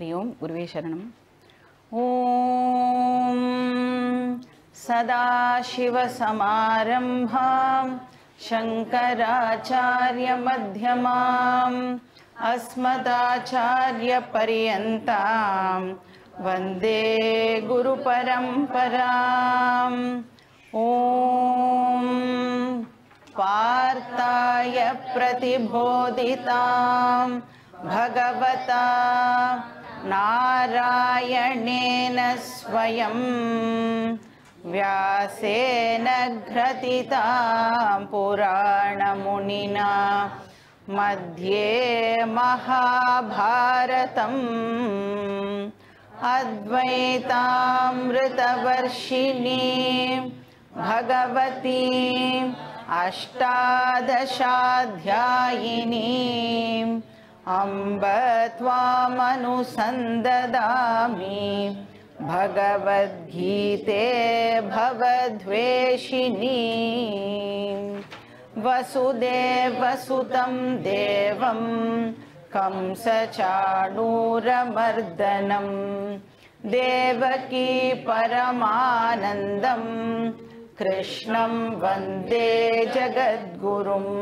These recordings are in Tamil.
हरि गुरुवे गुरुशरणं ॐ सदाशिवसमारम्भां शङ्कराचार्यमध्यमाम् अस्मदाचार्यपर्यन्तां वन्दे गुरुपरम्पराम् ॐ पार्ताय प्रतिबोधितां भगवता नारायणेन स्वयं व्यासेन घ्रतितां पुराणमुनिना मध्ये महाभारतम् अद्वैतामृतवर्षिणी भगवती अष्टादशाध्यायिनी अम्ब त्वामनुसन्ददामि भगवद्गीते भवद्वेषिणी वसुदेवसुतं देवं कंसचाणूरमर्दनं देवकी परमानन्दं कृष्णं वन्दे जगद्गुरुम्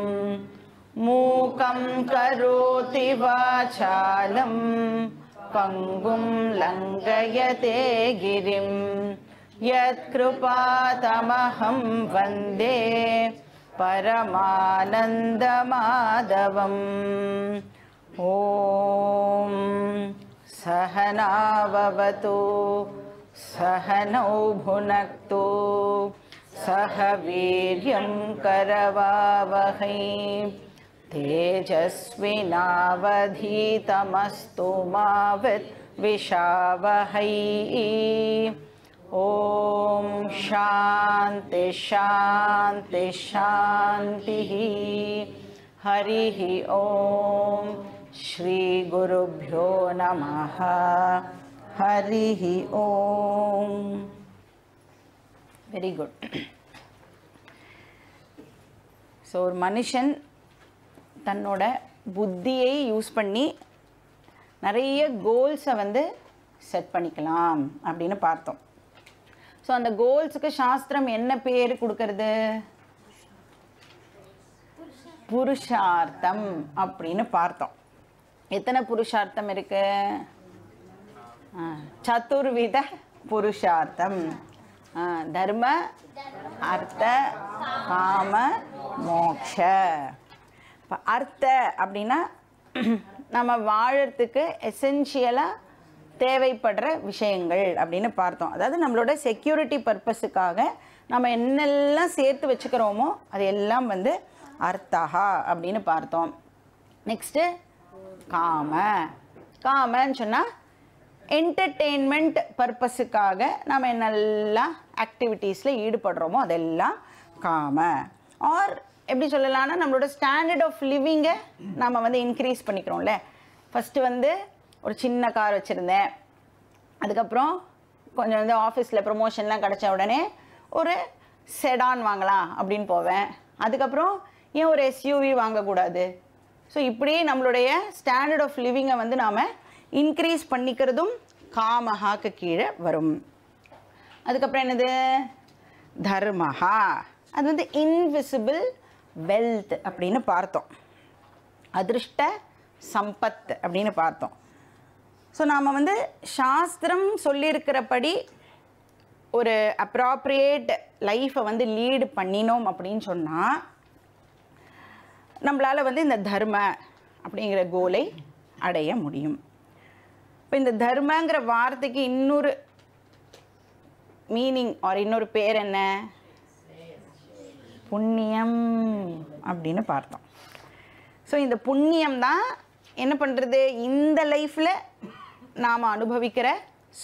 मूकं करोति वाचालं पङ्गुं लङ्कयते गिरिं यत्कृपातमहं वन्दे परमानन्दमाधवम् ॐ सहना भवतु सहनौ भुनक्तु सह वीर्यं करवावहै तेजस्विनावधीतमस्तु मा विद्विषावहै ॐ शान्ति शान्ति शान्तिः हरिः ॐ श्रीगुरुभ्यो नमः हरिः ॐ வெரி குட் ஸோ ஒரு மனுஷன் தன்னோட புத்தியை யூஸ் பண்ணி நிறைய கோல்ஸை வந்து செட் பண்ணிக்கலாம் அப்படின்னு பார்த்தோம் ஸோ அந்த கோல்ஸுக்கு சாஸ்திரம் என்ன பேர் கொடுக்கறது புருஷார்த்தம் அப்படின்னு பார்த்தோம் எத்தனை புருஷார்த்தம் இருக்கு சதுர்வித புருஷார்த்தம் தர்ம அர்த்த காம மோக்ஷ இப்போ அர்த்த அப்படின்னா நம்ம வாழறதுக்கு எசென்ஷியலாக தேவைப்படுற விஷயங்கள் அப்படின்னு பார்த்தோம் அதாவது நம்மளோட செக்யூரிட்டி பர்பஸுக்காக நம்ம என்னெல்லாம் சேர்த்து வச்சுக்கிறோமோ அது எல்லாம் வந்து அர்த்தகா அப்படின்னு பார்த்தோம் நெக்ஸ்ட்டு காம காமன்னு சொன்னால் என்டர்டெயின்மெண்ட் பர்பஸுக்காக நம்ம என்னெல்லாம் ஆக்டிவிட்டீஸில் ஈடுபடுறோமோ அதெல்லாம் காம ஆர் எப்படி சொல்லலாம்னா நம்மளோட ஸ்டாண்டர்ட் ஆஃப் லிவிங்கை நம்ம வந்து இன்க்ரீஸ் பண்ணிக்கிறோம்ல ஃபஸ்ட்டு வந்து ஒரு சின்ன கார் வச்சுருந்தேன் அதுக்கப்புறம் கொஞ்சம் வந்து ஆஃபீஸில் ப்ரொமோஷன்லாம் கிடச்ச உடனே ஒரு செடான் வாங்கலாம் அப்படின்னு போவேன் அதுக்கப்புறம் ஏன் ஒரு எஸ்யூவி வாங்கக்கூடாது ஸோ இப்படியே நம்மளுடைய ஸ்டாண்டர்ட் ஆஃப் லிவிங்கை வந்து நாம் இன்க்ரீஸ் பண்ணிக்கிறதும் காமஹாக்கு கீழே வரும் அதுக்கப்புறம் என்னது தர்மஹா அது வந்து இன்விசிபிள் வெல்த் அப்படின்னு பார்த்தோம் அதிருஷ்ட சம்பத் அப்படின்னு பார்த்தோம் ஸோ நாம் வந்து சாஸ்திரம் சொல்லியிருக்கிறபடி ஒரு அப்ராப்ரியேட் லைஃப்பை வந்து லீடு பண்ணினோம் அப்படின்னு சொன்னால் நம்மளால் வந்து இந்த தர்ம அப்படிங்கிற கோலை அடைய முடியும் இப்போ இந்த தர்மங்கிற வார்த்தைக்கு இன்னொரு மீனிங் ஆர் இன்னொரு பேர் என்ன புண்ணியம் அப்படின்னு பார்த்தோம் ஸோ இந்த புண்ணியம் தான் என்ன பண்ணுறது இந்த லைஃப்பில் நாம் அனுபவிக்கிற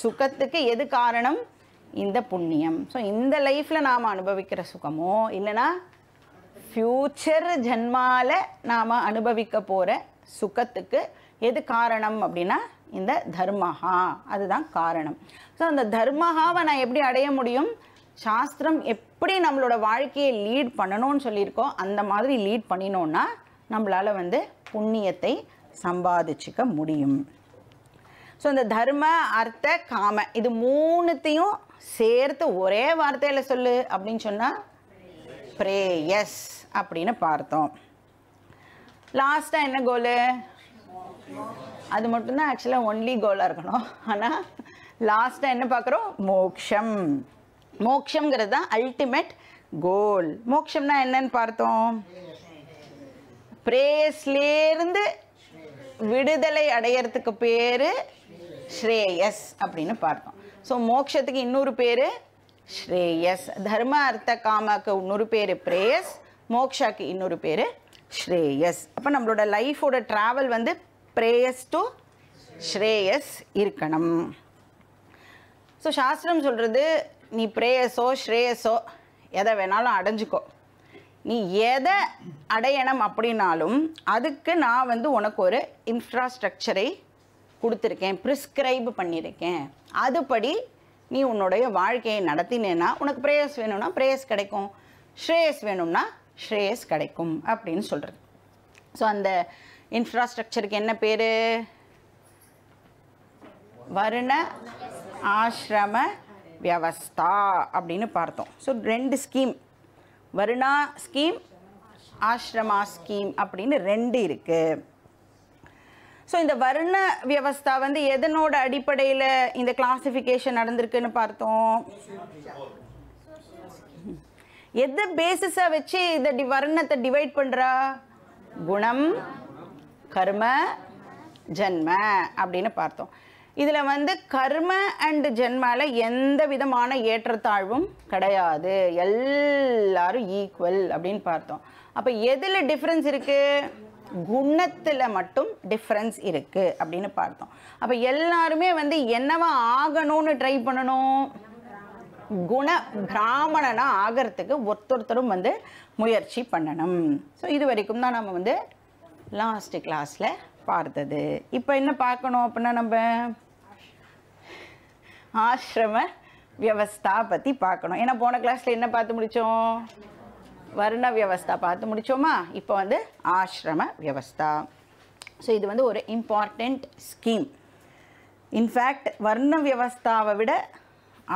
சுகத்துக்கு எது காரணம் இந்த புண்ணியம் ஸோ இந்த லைஃப்பில் நாம் அனுபவிக்கிற சுகமோ இல்லைனா ஃப்யூச்சர் ஜென்மாவில் நாம் அனுபவிக்க போகிற சுகத்துக்கு எது காரணம் அப்படின்னா இந்த தர்மஹா அதுதான் காரணம் ஸோ அந்த தர்மஹாவை நான் எப்படி அடைய முடியும் சாஸ்திரம் எப்படி நம்மளோட வாழ்க்கையை லீட் பண்ணணும்னு சொல்லியிருக்கோ அந்த மாதிரி லீட் பண்ணினோன்னா நம்மளால் வந்து புண்ணியத்தை சம்பாதிச்சிக்க முடியும் ஸோ இந்த தர்ம அர்த்த காம இது மூணுத்தையும் சேர்த்து ஒரே வார்த்தையில் சொல்லு அப்படின்னு சொன்னால் ப்ரேயஸ் அப்படின்னு பார்த்தோம் லாஸ்ட்டாக என்ன கோலு அது மட்டும்தான் ஆக்சுவலாக ஒன்லி கோலாக இருக்கணும் ஆனால் லாஸ்ட்டாக என்ன பார்க்குறோம் மோக்ஷம் மோக்ஷங்கிறது தான் அல்டிமேட் கோல் மோக்ஷம்னா என்னன்னு பார்த்தோம் பிரேயஸ்லேருந்து விடுதலை அடையறதுக்கு பேர் ஸ்ரேயஸ் அப்படின்னு பார்த்தோம் ஸோ மோக்ஷத்துக்கு இன்னொரு பேர் ஸ்ரேயஸ் தர்ம அர்த்த காமாக்கு இன்னொரு பேர் பிரேயஸ் மோக்ஷாக்கு இன்னொரு பேர் ஸ்ரேயஸ் அப்போ நம்மளோட லைஃபோட ட்ராவல் வந்து பிரேயஸ் டு ஸ்ரேயஸ் இருக்கணும் ஸோ சாஸ்திரம் சொல்கிறது நீ பிரேயஸோ ஸ்ரேயஸோ எதை வேணாலும் அடைஞ்சிக்கோ நீ எதை அடையணும் அப்படின்னாலும் அதுக்கு நான் வந்து உனக்கு ஒரு இன்ஃப்ராஸ்ட்ரக்சரை கொடுத்துருக்கேன் ப்ரிஸ்கிரைப் பண்ணியிருக்கேன் அதுபடி நீ உன்னுடைய வாழ்க்கையை நடத்தினேன்னா உனக்கு ப்ரேயர்ஸ் வேணும்னா பிரேயஸ் கிடைக்கும் ஸ்ரேயஸ் வேணும்னா ஸ்ரேயஸ் கிடைக்கும் அப்படின்னு சொல்கிறது ஸோ அந்த இன்ஃப்ராஸ்ட்ரக்சருக்கு என்ன பேர் வருண ஆசிரம வியவஸ்தா அப்படின்னு பார்த்தோம் ஸோ ரெண்டு scheme Varna scheme ashrama scheme அப்படின்னு ரெண்டு இருக்குது ஸோ இந்த வர்ண வியவஸ்தா வந்து எதனோட அடிப்படையில் இந்த கிளாசிஃபிகேஷன் நடந்திருக்குன்னு பார்த்தோம் எது பேசிஸாக வச்சு இந்த டி வர்ணத்தை டிவைட் பண்ணுறா குணம் கர்ம ஜன்ம அப்படின்னு பார்த்தோம் இதில் வந்து கர்ம அண்டு ஜென்மால எந்த விதமான ஏற்றத்தாழ்வும் கிடையாது எல்லாரும் ஈக்குவல் அப்படின்னு பார்த்தோம் அப்போ எதில் டிஃப்ரென்ஸ் இருக்குது குணத்தில் மட்டும் டிஃப்ரென்ஸ் இருக்குது அப்படின்னு பார்த்தோம் அப்போ எல்லாருமே வந்து என்னவா ஆகணும்னு ட்ரை பண்ணணும் குண பிராமணனாக ஆகிறதுக்கு ஒருத்தொருத்தரும் வந்து முயற்சி பண்ணணும் ஸோ இது வரைக்கும் தான் நம்ம வந்து லாஸ்ட் கிளாஸில் பார்த்தது இப்போ என்ன பார்க்கணும் அப்படின்னா நம்ம ஆசிரம வியவஸ்தா பற்றி பார்க்கணும் ஏன்னா போன கிளாஸில் என்ன பார்த்து முடித்தோம் வர்ண வியவஸ்தா பார்த்து முடித்தோமா இப்போ வந்து ஆசிரம வியவஸ்தா ஸோ இது வந்து ஒரு இம்பார்ட்டண்ட் ஸ்கீம் இன்ஃபேக்ட் வர்ண வியவஸ்தாவை விட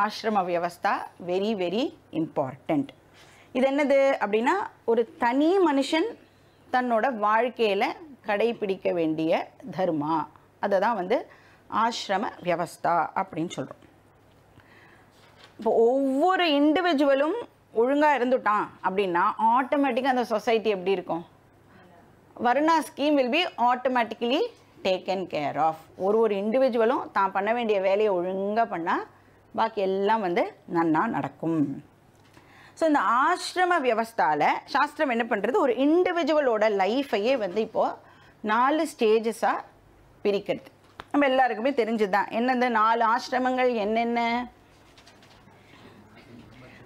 ஆசிரம வியவஸ்தா வெரி வெரி இம்பார்ட்டண்ட் இது என்னது அப்படின்னா ஒரு தனி மனுஷன் தன்னோட வாழ்க்கையில் கடைபிடிக்க வேண்டிய தர்மா அதை தான் வந்து ஆசிரம வியவஸ்தா அப்படின்னு சொல்கிறோம் இப்போ ஒவ்வொரு இண்டிவிஜுவலும் ஒழுங்காக இருந்துட்டான் அப்படின்னா ஆட்டோமேட்டிக்காக அந்த சொசைட்டி எப்படி இருக்கும் Varna scheme will be automatically taken care of ஒரு ஒரு இண்டிவிஜுவலும் தான் பண்ண வேண்டிய வேலையை ஒழுங்காக பண்ணால் பாக்கி எல்லாம் வந்து நன்னா நடக்கும் ஸோ இந்த ஆசிரம வியவஸ்தாவில் சாஸ்திரம் என்ன பண்ணுறது ஒரு இண்டிவிஜுவலோட லைஃப்பையே வந்து இப்போது நாலு ஸ்டேஜஸாக பிரிக்கிறது நம்ம எல்லாருக்குமே தெரிஞ்சுதான் என்னென்ன நாலு ஆசிரமங்கள் என்னென்ன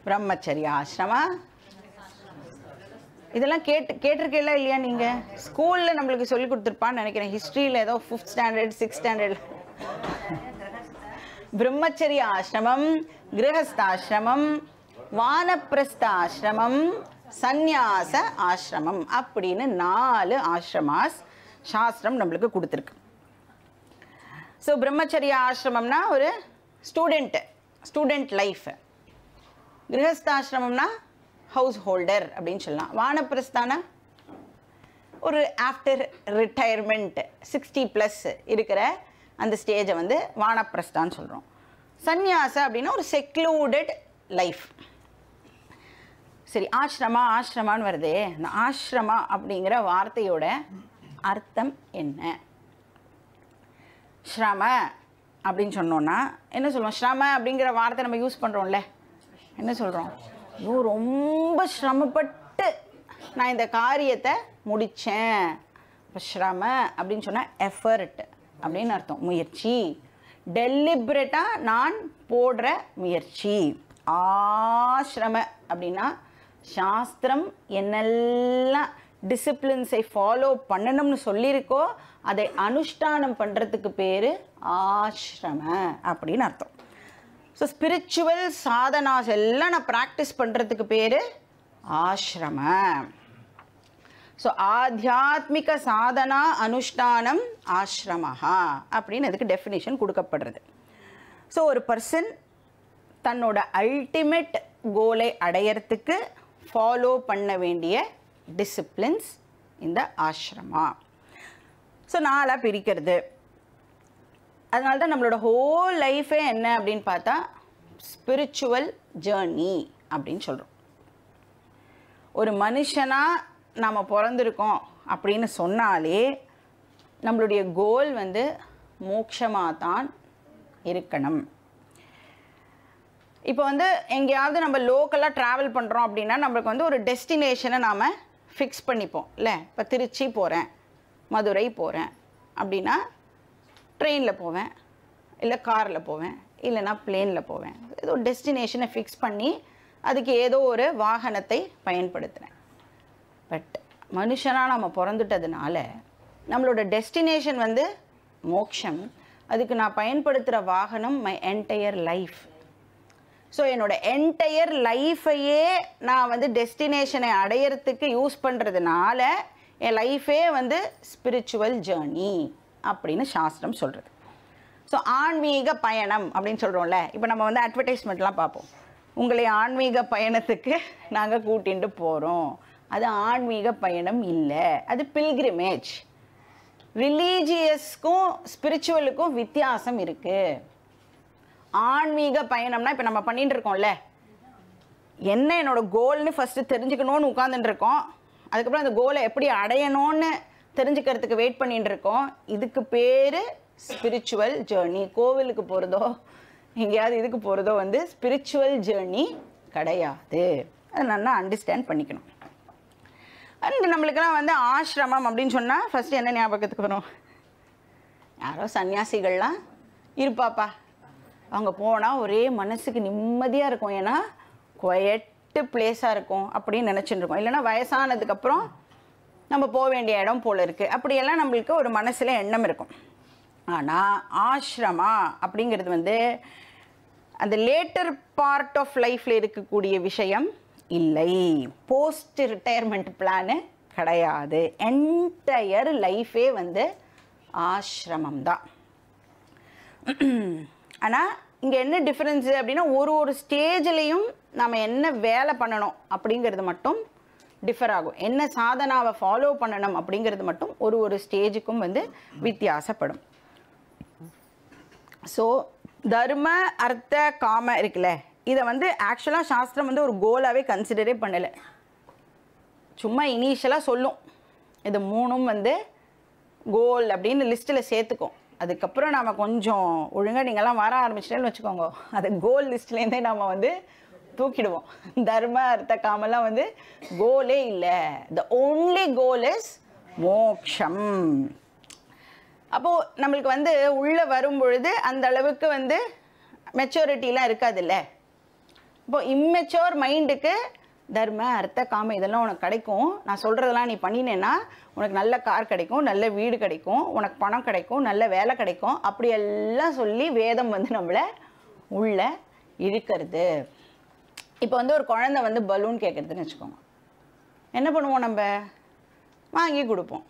பிரம்மச்சரிய ஆசிரமா இதெல்லாம் கேட்டு கேட்டிருக்கீங்களா இல்லையா நீங்க ஸ்கூல்ல நம்மளுக்கு சொல்லி கொடுத்துருப்பான்னு நினைக்கிறேன் ஹிஸ்ட்ரியில் ஏதோ ஃபிஃப்த் ஸ்டாண்டர்ட் சிக்ஸ்த் ஸ்டாண்டர்ட் பிரம்மச்சரிய ஆசிரமம் கிரகஸ்தாசிரமம் வானப்பிரஸ்த ஆசிரமம் சந்நியாச ஆசிரமம் அப்படின்னு நாலு ஆசிரமாஸ் சாஸ்திரம் நம்மளுக்கு கொடுத்துருக்கு ஸோ பிரம்மச்சரிய ஆசிரமம்னா ஒரு ஸ்டூடெண்ட்டு ஸ்டூடெண்ட் லைஃபு கிரகஸ்தாசிரமம்னா ஹவுஸ் ஹோல்டர் அப்படின்னு சொல்லலாம் வானப்பிரஸ்தான ஒரு ஆஃப்டர் ரிட்டையர்மெண்ட் சிக்ஸ்டி ப்ளஸ் இருக்கிற அந்த ஸ்டேஜை வந்து வானப்பிரஸ்தான்னு சொல்கிறோம் சந்யாசம் அப்படின்னா ஒரு செக்லூடட் லைஃப் சரி ஆஷ்ரமா ஆசிரமான்னு வருதே அந்த ஆஷ்ரமா அப்படிங்கிற வார்த்தையோட அர்த்தம் என்ன ஸ்ரம அப்படின்னு சொன்னோன்னா என்ன சொல்லுவோம் ஸ்ரம அப்படிங்கிற வார்த்தை நம்ம யூஸ் பண்ணுறோம்ல என்ன சொல்கிறோம் ஐயோ ரொம்ப சிரமப்பட்டு நான் இந்த காரியத்தை முடித்தேன் இப்போ ஸ்ரம அப்படின்னு சொன்னால் எஃபர்ட் அப்படின்னு அர்த்தம் முயற்சி டெலிபரேட்டாக நான் போடுற முயற்சி ஆசிரம அப்படின்னா சாஸ்திரம் என்னெல்லாம் டிசிப்ளின்ஸை ஃபாலோ பண்ணணும்னு சொல்லியிருக்கோ அதை அனுஷ்டானம் பண்ணுறதுக்கு பேர் ஆசிரம அப்படின்னு அர்த்தம் ஸோ ஸ்பிரிச்சுவல் சாதனாஸ் எல்லாம் நான் ப்ராக்டிஸ் பண்ணுறதுக்கு பேர் ஆசிரம ஸோ ஆத்தியாத்மிக சாதனா அனுஷ்டானம் ஆசிரமஹா அப்படின்னு அதுக்கு டெஃபினேஷன் கொடுக்கப்படுறது ஸோ ஒரு பர்சன் தன்னோட அல்டிமேட் கோலை அடையிறதுக்கு ஃபாலோ பண்ண வேண்டிய டிசிப்ளின்ஸ் இந்த ஆசிரமா ஸோ நாளாக பிரிக்கிறது அதனால தான் நம்மளோட ஹோல் லைஃபே என்ன அப்படின்னு பார்த்தா ஸ்பிரிச்சுவல் ஜேர்னி அப்படின்னு சொல்கிறோம் ஒரு மனுஷனாக நாம் பிறந்திருக்கோம் அப்படின்னு சொன்னாலே நம்மளுடைய கோல் வந்து மோட்சமாக தான் இருக்கணும் இப்போ வந்து எங்கேயாவது நம்ம லோக்கலாக ட்ராவல் பண்ணுறோம் அப்படின்னா நம்மளுக்கு வந்து ஒரு டெஸ்டினேஷனை நாம் ஃபிக்ஸ் பண்ணிப்போம் இல்லை இப்போ திருச்சி போகிறேன் மதுரை போகிறேன் அப்படின்னா ட்ரெயினில் போவேன் இல்லை காரில் போவேன் இல்லைனா பிளேனில் போவேன் ஏதோ டெஸ்டினேஷனை ஃபிக்ஸ் பண்ணி அதுக்கு ஏதோ ஒரு வாகனத்தை பயன்படுத்துகிறேன் பட் மனுஷனாக நம்ம பிறந்துட்டதுனால நம்மளோட டெஸ்டினேஷன் வந்து மோக்ஷம் அதுக்கு நான் பயன்படுத்துகிற வாகனம் மை என்டையர் லைஃப் ஸோ என்னோடய என்டையர் லைஃப்பையே நான் வந்து டெஸ்டினேஷனை அடையிறதுக்கு யூஸ் பண்ணுறதுனால என் லைஃபே வந்து ஸ்பிரிச்சுவல் ஜேர்னி அப்படின்னு சாஸ்திரம் சொல்கிறது ஸோ ஆன்மீக பயணம் அப்படின்னு சொல்கிறோம்ல இப்போ நம்ம வந்து அட்வர்டைஸ்மெண்ட்லாம் பார்ப்போம் உங்களை ஆன்மீக பயணத்துக்கு நாங்கள் கூட்டிகிட்டு போகிறோம் அது ஆன்மீக பயணம் இல்லை அது பில்கிரிமேஜ் ரிலீஜியஸ்க்கும் ஸ்பிரிச்சுவலுக்கும் வித்தியாசம் இருக்குது ஆன்மீக பயணம்னா இப்போ நம்ம பண்ணிகிட்டு இருக்கோம்ல என்ன என்னோடய கோல்னு ஃபஸ்ட்டு தெரிஞ்சுக்கணும்னு உட்காந்துட்டு இருக்கோம் அதுக்கப்புறம் அந்த கோலை எப்படி அடையணும்னு தெரிஞ்சுக்கிறதுக்கு வெயிட் பண்ணிட்டு இருக்கோம் இதுக்கு பேர் ஸ்பிரிச்சுவல் ஜேர்னி கோவிலுக்கு போகிறதோ எங்கேயாவது இதுக்கு போகிறதோ வந்து ஸ்பிரிச்சுவல் ஜேர்னி கிடையாது அதை நல்லா அண்டர்ஸ்டாண்ட் பண்ணிக்கணும் அண்ட் நம்மளுக்கெல்லாம் வந்து ஆசிரமம் அப்படின்னு சொன்னால் ஃபஸ்ட்டு என்ன ஞாபகத்துக்கு வரும் யாரோ சன்னியாசிகள்லாம் இருப்பாப்பா அவங்க போனால் ஒரே மனசுக்கு நிம்மதியாக இருக்கும் ஏன்னா குவயட்டு பிளேஸாக இருக்கும் அப்படின்னு நினச்சிட்டு இருக்கோம் இல்லைன்னா வயசானதுக்கப்புறம் நம்ம போக வேண்டிய இடம் போல் இருக்குது அப்படியெல்லாம் நம்மளுக்கு ஒரு மனசில் எண்ணம் இருக்கும் ஆனால் ஆசிரமா அப்படிங்கிறது வந்து அந்த லேட்டர் பார்ட் ஆஃப் லைஃப்பில் இருக்கக்கூடிய விஷயம் இல்லை போஸ்ட் ரிட்டையர்மெண்ட் பிளானு கிடையாது என்டையர் லைஃபே வந்து ஆசிரமம் தான் ஆனால் இங்கே என்ன டிஃப்ரென்ஸு அப்படின்னா ஒரு ஒரு ஸ்டேஜ்லேயும் நம்ம என்ன வேலை பண்ணணும் அப்படிங்கிறது மட்டும் டிஃபர் ஆகும் என்ன சாதனாவை ஃபாலோ பண்ணணும் அப்படிங்கிறது மட்டும் ஒரு ஒரு ஸ்டேஜுக்கும் வந்து வித்தியாசப்படும் ஸோ தர்ம அர்த்த காம இருக்குல்ல இதை வந்து ஆக்சுவலாக சாஸ்திரம் வந்து ஒரு கோலாகவே கன்சிடரே பண்ணலை சும்மா இனிஷியலாக சொல்லும் இது மூணும் வந்து கோல் அப்படின்னு லிஸ்ட்டில் சேர்த்துக்கும் அதுக்கப்புறம் நாம் கொஞ்சம் ஒழுங்காக நீங்கள்லாம் வர ஆரம்பிச்சிட்டேன்னு வச்சுக்கோங்க அது கோல் லிஸ்ட்லேருந்தே நாம் வந்து தூக்கிடுவோம் தர்ம அர்த்த காமெல்லாம் வந்து கோலே இல்லை த ஓன்லி கோல் இஸ் மோக்ஷம் அப்போது நம்மளுக்கு வந்து உள்ளே வரும் பொழுது அந்த அளவுக்கு வந்து மெச்சூரிட்டிலாம் இருக்காதுல்ல இப்போது இம்மெச்சோர் மைண்டுக்கு தர்ம அர்த்த காம இதெல்லாம் உனக்கு கிடைக்கும் நான் சொல்கிறதெல்லாம் நீ பண்ணினேன்னா உனக்கு நல்ல கார் கிடைக்கும் நல்ல வீடு கிடைக்கும் உனக்கு பணம் கிடைக்கும் நல்ல வேலை கிடைக்கும் அப்படியெல்லாம் சொல்லி வேதம் வந்து நம்மளை உள்ள இழுக்கிறது இப்போ வந்து ஒரு குழந்த வந்து பலூன் கேட்குறதுன்னு வச்சுக்கோங்க என்ன பண்ணுவோம் நம்ம வாங்கி கொடுப்போம்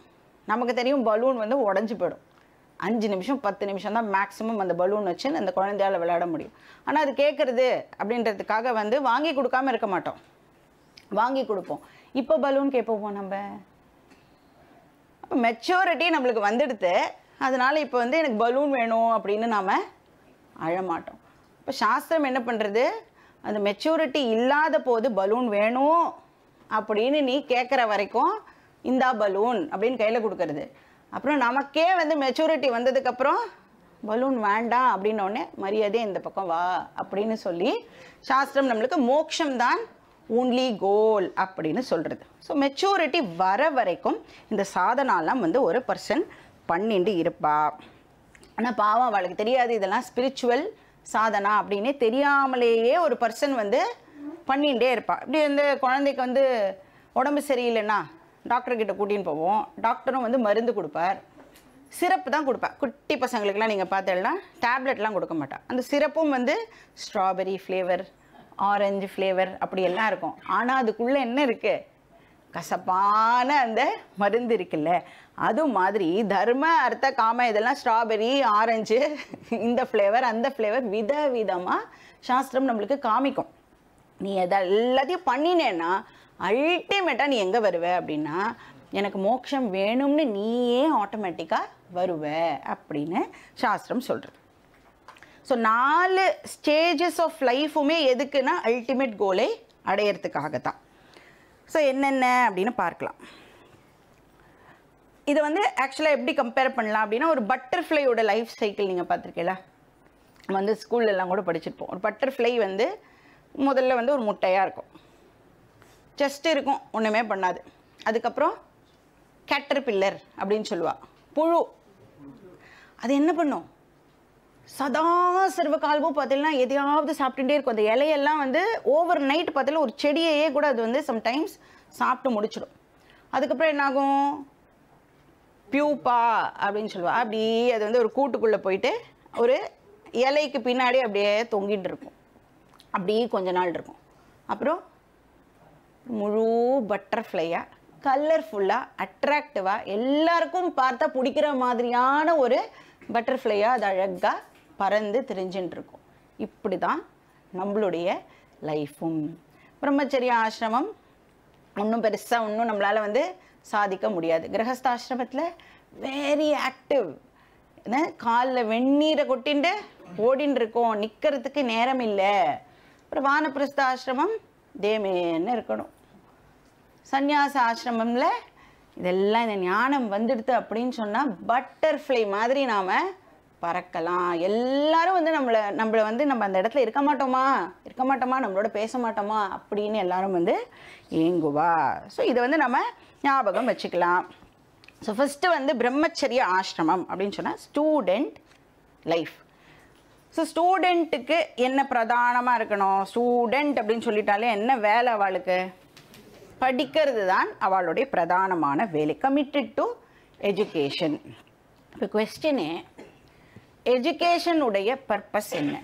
நமக்கு தெரியும் பலூன் வந்து உடஞ்சி போயிடும் அஞ்சு நிமிஷம் பத்து நிமிஷம் தான் மேக்ஸிமம் அந்த பலூன் வச்சு அந்த குழந்தையால் விளையாட முடியும் ஆனால் அது கேட்குறது அப்படின்றதுக்காக வந்து வாங்கி கொடுக்காம இருக்க மாட்டோம் வாங்கி கொடுப்போம் இப்போ பலூன் கேட்போமா நம்ம அப்போ மெச்சூரிட்டி நம்மளுக்கு வந்துடுது அதனால் இப்போ வந்து எனக்கு பலூன் வேணும் அப்படின்னு நாம் அழமாட்டோம் இப்போ சாஸ்திரம் என்ன பண்ணுறது அந்த மெச்சூரிட்டி இல்லாத போது பலூன் வேணும் அப்படின்னு நீ கேட்குற வரைக்கும் இந்தா பலூன் அப்படின்னு கையில் கொடுக்கறது அப்புறம் நமக்கே வந்து மெச்சூரிட்டி வந்ததுக்கப்புறம் பலூன் வேண்டாம் அப்படின்னோடனே மரியாதை இந்த பக்கம் வா அப்படின்னு சொல்லி சாஸ்திரம் நம்மளுக்கு மோக்ஷம் தான் கோல் அப்படின்னு சொல்கிறது ஸோ மெச்சூரிட்டி வர வரைக்கும் இந்த சாதனாலாம் வந்து ஒரு பர்சன் பண்ணிட்டு இருப்பா ஆனால் பாவம் அவளுக்கு தெரியாது இதெல்லாம் ஸ்பிரிச்சுவல் சாதனா அப்படின்னே தெரியாமலேயே ஒரு பர்சன் வந்து பண்ணிகிட்டே இருப்பாள் இப்படி வந்து குழந்தைக்கு வந்து உடம்பு சரியில்லைன்னா டாக்டர்கிட்ட கூட்டின்னு போவோம் டாக்டரும் வந்து மருந்து கொடுப்பார் சிரப்பு தான் கொடுப்பேன் குட்டி பசங்களுக்கெல்லாம் நீங்கள் பார்த்தேன்னா டேப்லெட்லாம் கொடுக்க மாட்டேன் அந்த சிரப்பும் வந்து ஸ்ட்ராபெரி ஃப்ளேவர் ஆரஞ்சு ஃப்ளேவர் அப்படி எல்லாம் இருக்கும் ஆனால் அதுக்குள்ளே என்ன இருக்குது கசப்பான அந்த மருந்து இருக்குல்ல அது மாதிரி தர்ம அர்த்த காம இதெல்லாம் ஸ்ட்ராபெரி ஆரஞ்சு இந்த ஃப்ளேவர் அந்த ஃப்ளேவர் வித விதமாக சாஸ்திரம் நம்மளுக்கு காமிக்கும் நீ எதை எல்லாத்தையும் பண்ணினேன்னா அல்டிமேட்டாக நீ எங்கே வருவ அப்படின்னா எனக்கு மோட்சம் வேணும்னு நீயே ஆட்டோமேட்டிக்காக வருவ அப்படின்னு சாஸ்திரம் சொல்கிறது ஸோ நாலு ஸ்டேஜஸ் ஆஃப் லைஃபுமே எதுக்குன்னா அல்டிமேட் கோலை அடையிறதுக்காக தான் ஸோ என்னென்ன அப்படின்னு பார்க்கலாம் இதை வந்து ஆக்சுவலாக எப்படி கம்பேர் பண்ணலாம் அப்படின்னா ஒரு பட்டர்ஃப்ளையோட லைஃப் சைக்கிள் நீங்கள் பார்த்துருக்கீங்களா நம்ம வந்து ஸ்கூல்லலாம் கூட படிச்சிருப்போம் ஒரு பட்டர்ஃப்ளை வந்து முதல்ல வந்து ஒரு முட்டையாக இருக்கும் செஸ்ட் இருக்கும் ஒன்றுமே பண்ணாது அதுக்கப்புறம் கேட்டர் பில்லர் அப்படின்னு சொல்லுவாள் புழு அது என்ன பண்ணும் சதா சர்வ காலமும் பார்த்தீங்கன்னா எதையாவது சாப்பிட்டுட்டே இருக்கும் அந்த இலையெல்லாம் வந்து ஓவர் நைட் பார்த்தீங்கன்னா ஒரு செடியையே கூட அது வந்து சம்டைம்ஸ் சாப்பிட்டு முடிச்சிடும் அதுக்கப்புறம் என்னாகும் பியூப்பா அப்படின்னு சொல்லுவா அப்படி அது வந்து ஒரு கூட்டுக்குள்ளே போயிட்டு ஒரு இலைக்கு பின்னாடி அப்படியே தொங்கிட்டு இருக்கும் அப்படி கொஞ்ச நாள் இருக்கும் அப்புறம் முழு பட்டர்ஃப்ளையாக கலர்ஃபுல்லாக அட்ராக்டிவாக எல்லாருக்கும் பார்த்தா பிடிக்கிற மாதிரியான ஒரு பட்டர்ஃப்ளையாக அது அழகாக பறந்து தெரிஞ்சுட்டு இருக்கும் இப்படி தான் நம்மளுடைய லைஃப்பும் பிரம்மச்சரிய ஆசிரமம் ஒன்றும் பெருசாக ஒன்றும் நம்மளால் வந்து சாதிக்க முடியாது கிரகஸ்தாசிரமத்தில் வெரி ஆக்டிவ் காலில் வெந்நீரை கொட்டின்ட்டு ஓடின்னு இருக்கோம் நிற்கிறதுக்கு நேரம் இல்லை அப்புறம் வானப்பிரஸ்த ஆசிரமம் தேமேன்னு இருக்கணும் சந்நியாச ஆசிரமில் இதெல்லாம் இந்த ஞானம் வந்துடுது அப்படின்னு சொன்னால் பட்டர்ஃப்ளை மாதிரி நாம் பறக்கலாம் எல்லாரும் வந்து நம்மளை நம்மளை வந்து நம்ம அந்த இடத்துல இருக்க மாட்டோமா இருக்க மாட்டோமா நம்மளோட பேச மாட்டோமா அப்படின்னு எல்லாரும் வந்து ஏங்குவா ஸோ இதை வந்து நம்ம ஞாபகம் வச்சுக்கலாம் ஸோ ஃபஸ்ட்டு வந்து பிரம்மச்சரிய ஆசிரமம் அப்படின்னு சொன்னால் ஸ்டூடெண்ட் லைஃப் ஸோ ஸ்டூடெண்ட்டுக்கு என்ன பிரதானமாக இருக்கணும் ஸ்டூடெண்ட் அப்படின்னு சொல்லிட்டாலே என்ன வேலை அவளுக்கு படிக்கிறது தான் அவளுடைய பிரதானமான வேலை கமிட்டட் டு எஜுகேஷன் இப்போ கொஸ்டினே எஜுகேஷனுடைய பர்பஸ் என்ன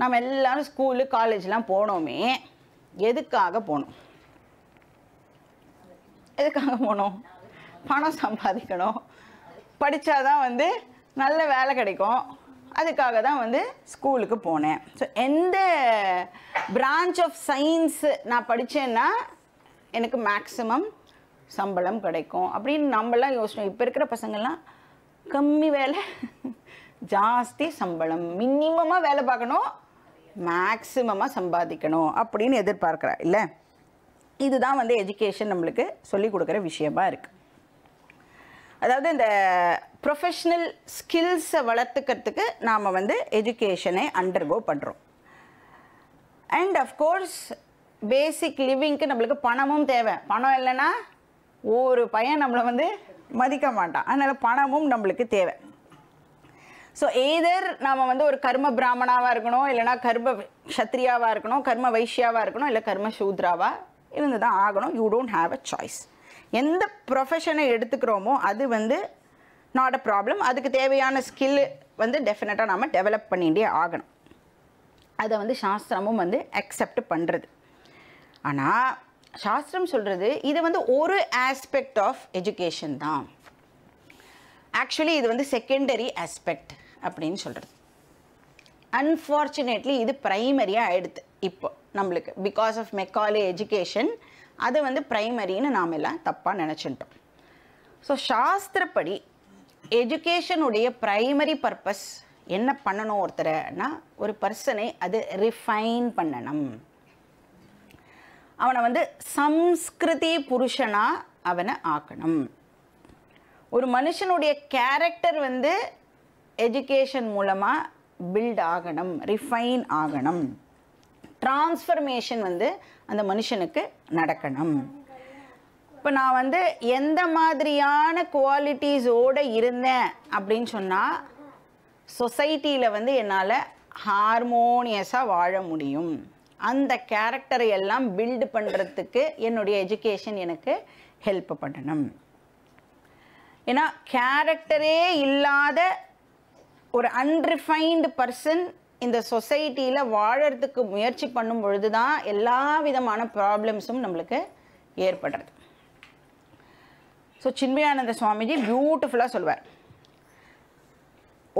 நம்ம எல்லாரும் ஸ்கூலு காலேஜ்லாம் போனோமே எதுக்காக போனோம் எதுக்காக போனோம் பணம் சம்பாதிக்கணும் படித்தாதான் வந்து நல்ல வேலை கிடைக்கும் அதுக்காக தான் வந்து ஸ்கூலுக்கு போனேன் ஸோ எந்த பிரான்ச் ஆஃப் சயின்ஸு நான் படித்தேன்னா எனக்கு மேக்ஸிமம் சம்பளம் கிடைக்கும் அப்படின்னு நம்மளாம் யோசிச்சோம் இப்போ இருக்கிற பசங்கள்லாம் கம்மி வேலை ஜாஸ்தி சம்பளம் மினிமமாக வேலை பார்க்கணும் மேக்ஸிமமாக சம்பாதிக்கணும் அப்படின்னு எதிர்பார்க்குறா இல்லை இதுதான் வந்து எஜுகேஷன் நம்மளுக்கு சொல்லிக் கொடுக்குற விஷயமா இருக்குது அதாவது இந்த ப்ரொஃபஷ்னல் ஸ்கில்ஸை வளர்த்துக்கிறதுக்கு நாம் வந்து எஜுகேஷனை அண்டர்கோ பண்ணுறோம் அண்ட் அஃப்கோர்ஸ் பேசிக் லிவிங்க்கு நம்மளுக்கு பணமும் தேவை பணம் இல்லைன்னா ஒரு பையன் நம்மளை வந்து மதிக்க மாட்டான் அதனால் பணமும் நம்மளுக்கு தேவை ஸோ எய்தர் நாம் வந்து ஒரு கர்ம பிராமணாவாக இருக்கணும் இல்லைனா கர்ம க்ஷத்ரியாவாக இருக்கணும் கர்ம வைஷ்யாவாக இருக்கணும் இல்லை கர்ம சூத்ராவாக இருந்து தான் ஆகணும் you don't have a choice எந்த ப்ரொஃபஷனை எடுத்துக்கிறோமோ அது வந்து நாட் அ ப்ராப்ளம் அதுக்கு தேவையான ஸ்கில் வந்து டெஃபினட்டாக நாம் டெவலப் பண்ணிகிட்டே ஆகணும் அதை வந்து சாஸ்திரமும் வந்து அக்செப்ட் பண்ணுறது ஆனால் சாஸ்திரம் சொல்கிறது இது வந்து ஒரு ஆஸ்பெக்ட் ஆஃப் எஜுகேஷன் தான் ஆக்சுவலி இது வந்து செகண்டரி ஆஸ்பெக்ட் அப்படின்னு சொல்கிறது அன்ஃபார்ச்சுனேட்லி இது ப்ரைமரியாக ஆயிடுது இப்போ நம்மளுக்கு பிகாஸ் ஆஃப் மெக்காலி எஜுகேஷன் அது வந்து ப்ரைமரின்னு நாம் எல்லாம் தப்பாக நினச்சிட்டோம் ஸோ சாஸ்திரப்படி எஜுகேஷனுடைய ப்ரைமரி பர்பஸ் என்ன பண்ணணும் ஒருத்தரைனா ஒரு பர்சனை அது ரிஃபைன் பண்ணணும் அவனை வந்து சம்ஸ்கிருதி புருஷனாக அவனை ஆக்கணும் ஒரு மனுஷனுடைய கேரக்டர் வந்து எஜுகேஷன் மூலமாக பில்ட் ஆகணும் ரிஃபைன் ஆகணும் டிரான்ஸ்ஃபர்மேஷன் வந்து அந்த மனுஷனுக்கு நடக்கணும் இப்போ நான் வந்து எந்த மாதிரியான குவாலிட்டிஸோடு இருந்தேன் அப்படின்னு சொன்னால் சொசைட்டியில் வந்து என்னால் ஹார்மோனியஸாக வாழ முடியும் அந்த கேரக்டரை எல்லாம் பில்டு பண்ணுறதுக்கு என்னுடைய எஜுகேஷன் எனக்கு ஹெல்ப் பண்ணணும் ஏன்னா கேரக்டரே இல்லாத ஒரு அன்ரிஃபைன்டு பர்சன் இந்த சொசைட்டியில் வாழறதுக்கு முயற்சி பண்ணும் பொழுது தான் எல்லா விதமான ப்ராப்ளம்ஸும் நம்மளுக்கு ஏற்படுறது ஸோ சின்மயானந்த சுவாமிஜி பியூட்டிஃபுல்லாக சொல்லுவார்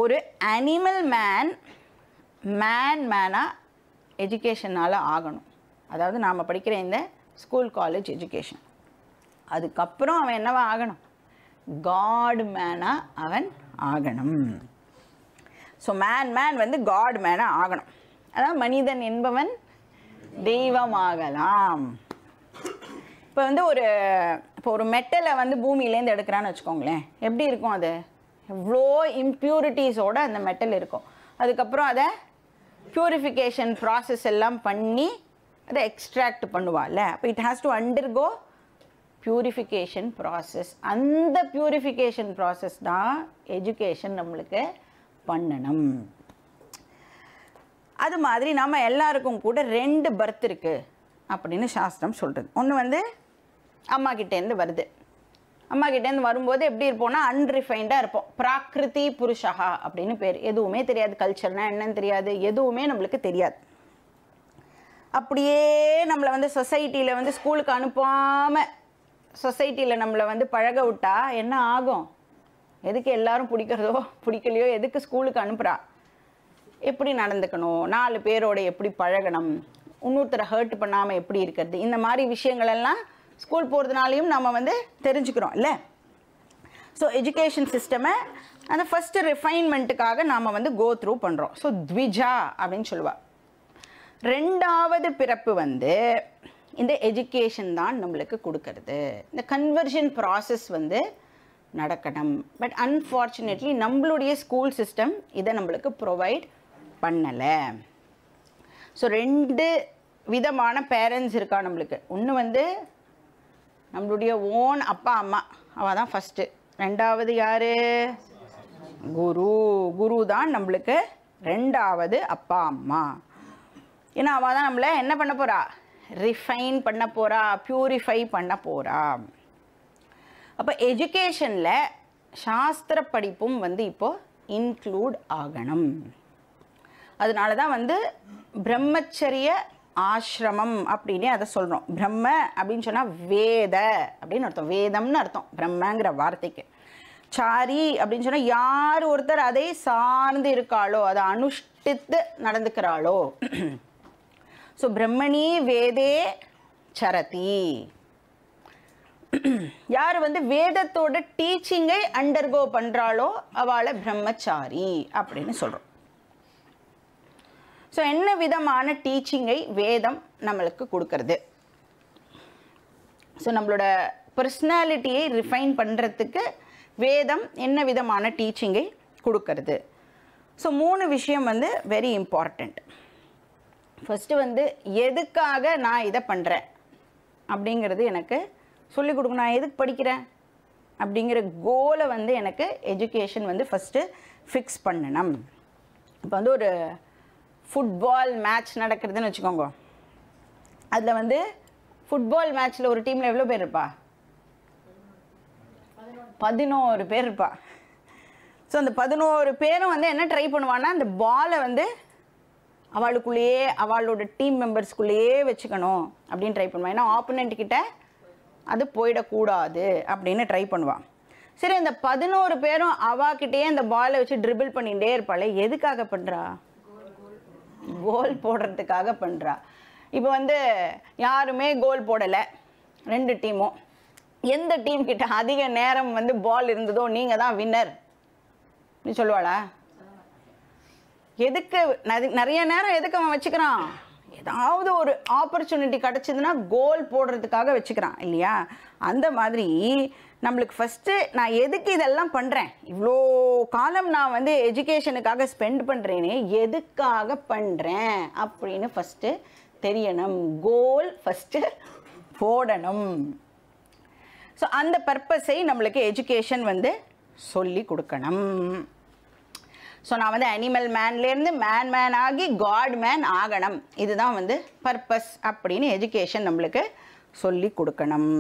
ஒரு அனிமல் மேன் மேன் மேனாக எஜுகேஷனால் ஆகணும் அதாவது நாம் படிக்கிற இந்த ஸ்கூல் காலேஜ் எஜுகேஷன் அதுக்கப்புறம் அவன் என்னவா ஆகணும் காட் மேனாக அவன் ஆகணும் ஸோ மேன் மேன் வந்து காட் மேனாக ஆகணும் அதாவது மனிதன் என்பவன் தெய்வமாகலாம் இப்போ வந்து ஒரு இப்போ ஒரு மெட்டலை வந்து பூமியிலேருந்து எடுக்கிறான்னு வச்சுக்கோங்களேன் எப்படி இருக்கும் அது எவ்வளோ இம்ப்யூரிட்டிஸோடு அந்த மெட்டல் இருக்கும் அதுக்கப்புறம் அதை ப்யூரிஃபிகேஷன் ப்ராசஸ் எல்லாம் பண்ணி அதை எக்ஸ்ட்ராக்ட் பண்ணுவால் அப்போ it has to undergo purification process அந்த ப்யூரிஃபிகேஷன் ப்ராசஸ் தான் எஜுகேஷன் நம்மளுக்கு பண்ணணும் அது மாதிரி நம்ம எல்லாருக்கும் கூட ரெண்டு பர்த் இருக்குது அப்படின்னு சாஸ்திரம் சொல்கிறது ஒன்று வந்து அம்மாக்கிட்டேருந்து வருது அம்மா கிட்டேருந்து வரும்போது எப்படி இருப்போம்னா அன்ரிஃபைண்டாக இருப்போம் பிராகிருதி புருஷகா அப்படின்னு பேர் எதுவுமே தெரியாது கல்ச்சர்னால் என்னன்னு தெரியாது எதுவுமே நம்மளுக்கு தெரியாது அப்படியே நம்மளை வந்து சொசைட்டியில் வந்து ஸ்கூலுக்கு அனுப்பாமல் சொசைட்டியில் நம்மளை வந்து பழக விட்டா என்ன ஆகும் எதுக்கு எல்லாரும் பிடிக்கிறதோ பிடிக்கலையோ எதுக்கு ஸ்கூலுக்கு அனுப்புகிறா எப்படி நடந்துக்கணும் நாலு பேரோட எப்படி பழகணும் இன்னொருத்தரை ஹர்ட் பண்ணாமல் எப்படி இருக்கிறது இந்த மாதிரி விஷயங்களெல்லாம் ஸ்கூல் போகிறதுனாலையும் நம்ம வந்து தெரிஞ்சுக்கிறோம் இல்லை ஸோ எஜுகேஷன் சிஸ்டமை அந்த ஃபஸ்ட்டு ரிஃபைன்மெண்ட்டுக்காக நாம் வந்து கோ த்ரூ பண்ணுறோம் ஸோ த்விஜா அப்படின்னு சொல்லுவாள் ரெண்டாவது பிறப்பு வந்து இந்த எஜுகேஷன் தான் நம்மளுக்கு கொடுக்கறது இந்த கன்வர்ஷன் ப்ராசஸ் வந்து நடக்கணும் பட் அன்ஃபார்ச்சுனேட்லி நம்மளுடைய ஸ்கூல் சிஸ்டம் இதை நம்மளுக்கு ப்ரொவைட் பண்ணலை ஸோ ரெண்டு விதமான பேரண்ட்ஸ் இருக்கா நம்மளுக்கு ஒன்று வந்து நம்மளுடைய ஓன் அப்பா அம்மா அவள் தான் ஃபஸ்ட்டு ரெண்டாவது யார் குரு குரு தான் நம்மளுக்கு ரெண்டாவது அப்பா அம்மா ஏன்னா அவள் தான் நம்மளை என்ன பண்ண போகிறா ரிஃபைன் பண்ண போகிறா ப்யூரிஃபை பண்ண போகிறா அப்போ எஜுகேஷனில் சாஸ்திர படிப்பும் வந்து இப்போது இன்க்ளூட் ஆகணும் அதனால தான் வந்து பிரம்மச்சரிய ஆசிரமம் அப்படின்னே அதை சொல்கிறோம் பிரம்ம அப்படின்னு சொன்னால் வேத அப்படின்னு அர்த்தம் வேதம்னு அர்த்தம் பிரம்மங்கிற வார்த்தைக்கு சாரி அப்படின்னு சொன்னால் யார் ஒருத்தர் அதை சார்ந்து இருக்காளோ அதை அனுஷ்டித்து நடந்துக்கிறாளோ ஸோ பிரம்மணி வேதே சரதி யார் வந்து வேதத்தோட டீச்சிங்கை அண்டர்கோ பண்ணுறாளோ அவளை பிரம்மச்சாரி அப்படின்னு சொல்கிறோம் ஸோ என்ன விதமான டீச்சிங்கை வேதம் நம்மளுக்கு கொடுக்கறது ஸோ நம்மளோட பர்சனாலிட்டியை ரிஃபைன் பண்ணுறதுக்கு வேதம் என்ன விதமான டீச்சிங்கை கொடுக்கறது ஸோ மூணு விஷயம் வந்து வெரி இம்பார்ட்டண்ட் ஃபஸ்ட்டு வந்து எதுக்காக நான் இதை பண்ணுறேன் அப்படிங்கிறது எனக்கு சொல்லிக் கொடுக்கணும் நான் எதுக்கு படிக்கிறேன் அப்படிங்கிற கோலை வந்து எனக்கு எஜுகேஷன் வந்து ஃபஸ்ட்டு ஃபிக்ஸ் பண்ணணும் இப்போ வந்து ஒரு ஃபுட்பால் மேட்ச் நடக்கிறதுன்னு வச்சுக்கோங்க அதில் வந்து ஃபுட்பால் மேட்ச்சில் ஒரு டீமில் எவ்வளோ பேர் இருப்பா பதினோரு பேர் இருப்பா ஸோ அந்த பதினோரு பேரும் வந்து என்ன ட்ரை பண்ணுவான்னா அந்த பாலை வந்து அவளுக்குள்ளேயே அவளோட டீம் மெம்பர்ஸ்குள்ளேயே வச்சுக்கணும் அப்படின்னு ட்ரை பண்ணுவான் ஏன்னா ஆப்போனண்ட் அது போயிடக்கூடாது அப்படின்னு ட்ரை பண்ணுவான் சரி அந்த பதினோரு பேரும் அவாக்கிட்டேயே அந்த பாலை வச்சு ட்ரிபிள் பண்ணிகிட்டே இருப்பாள் எதுக்காக பண்ணுறா கோல் போடுறதுக்காக பண்ணுறா இப்போ வந்து யாருமே கோல் போடலை ரெண்டு டீமும் எந்த டீம் கிட்ட அதிக நேரம் வந்து பால் இருந்ததோ நீங்கள் தான் வின்னர் நீ சொல்லுவாளா எதுக்கு நிறைய நேரம் எதுக்கு அவன் வச்சுக்கிறான் ஏதாவது ஒரு ஆப்பர்ச்சுனிட்டி கிடச்சிதுன்னா கோல் போடுறதுக்காக வச்சுக்கிறான் இல்லையா அந்த மாதிரி நம்மளுக்கு ஃபஸ்ட்டு நான் எதுக்கு இதெல்லாம் பண்ணுறேன் இவ்வளோ காலம் நான் வந்து எஜுகேஷனுக்காக ஸ்பெண்ட் பண்ணுறேனே எதுக்காக பண்ணுறேன் அப்படின்னு ஃபஸ்ட்டு தெரியணும் கோல் ஃபஸ்ட்டு போடணும் ஸோ அந்த பர்பஸை நம்மளுக்கு எஜுகேஷன் வந்து சொல்லி கொடுக்கணும் ஸோ நான் வந்து அனிமல் மேன்லேருந்து மேன் மேன் ஆகி காட் மேன் ஆகணும் இதுதான் வந்து பர்பஸ் அப்படின்னு எஜுகேஷன் நம்மளுக்கு சொல்லி கொடுக்கணும்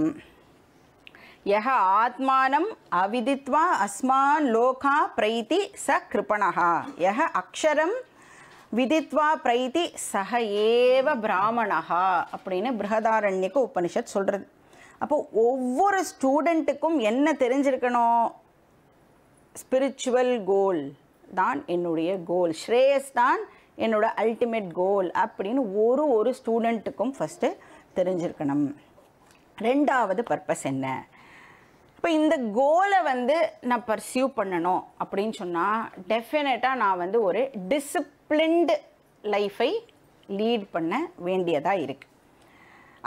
யக ஆத்மானம் அவிதித்வா அஸ்மான் லோகா பிரைத்தி ச கிருபணா யக அக்ஷரம் விதித்வா பிரைத்தி சக ஏவ பிராமணா அப்படின்னு பிருகதாரண்யக்கு உபனிஷத் சொல்கிறது அப்போ ஒவ்வொரு ஸ்டூடெண்ட்டுக்கும் என்ன தெரிஞ்சிருக்கணும் ஸ்பிரிச்சுவல் கோல் தான் என்னுடைய கோல் ஸ்ரேயஸ் தான் என்னோட அல்டிமேட் கோல் அப்படின்னு ஒரு ஒரு ஸ்டூடெண்ட்டுக்கும் ஃபஸ்ட்டு தெரிஞ்சிருக்கணும் ரெண்டாவது பர்பஸ் என்ன இப்போ இந்த கோலை வந்து நான் பர்சியூ பண்ணணும் அப்படின்னு சொன்னால் டெஃபினட்டாக நான் வந்து ஒரு டிசிப்ளின்டு லைஃபை லீட் பண்ண வேண்டியதாக இருக்குது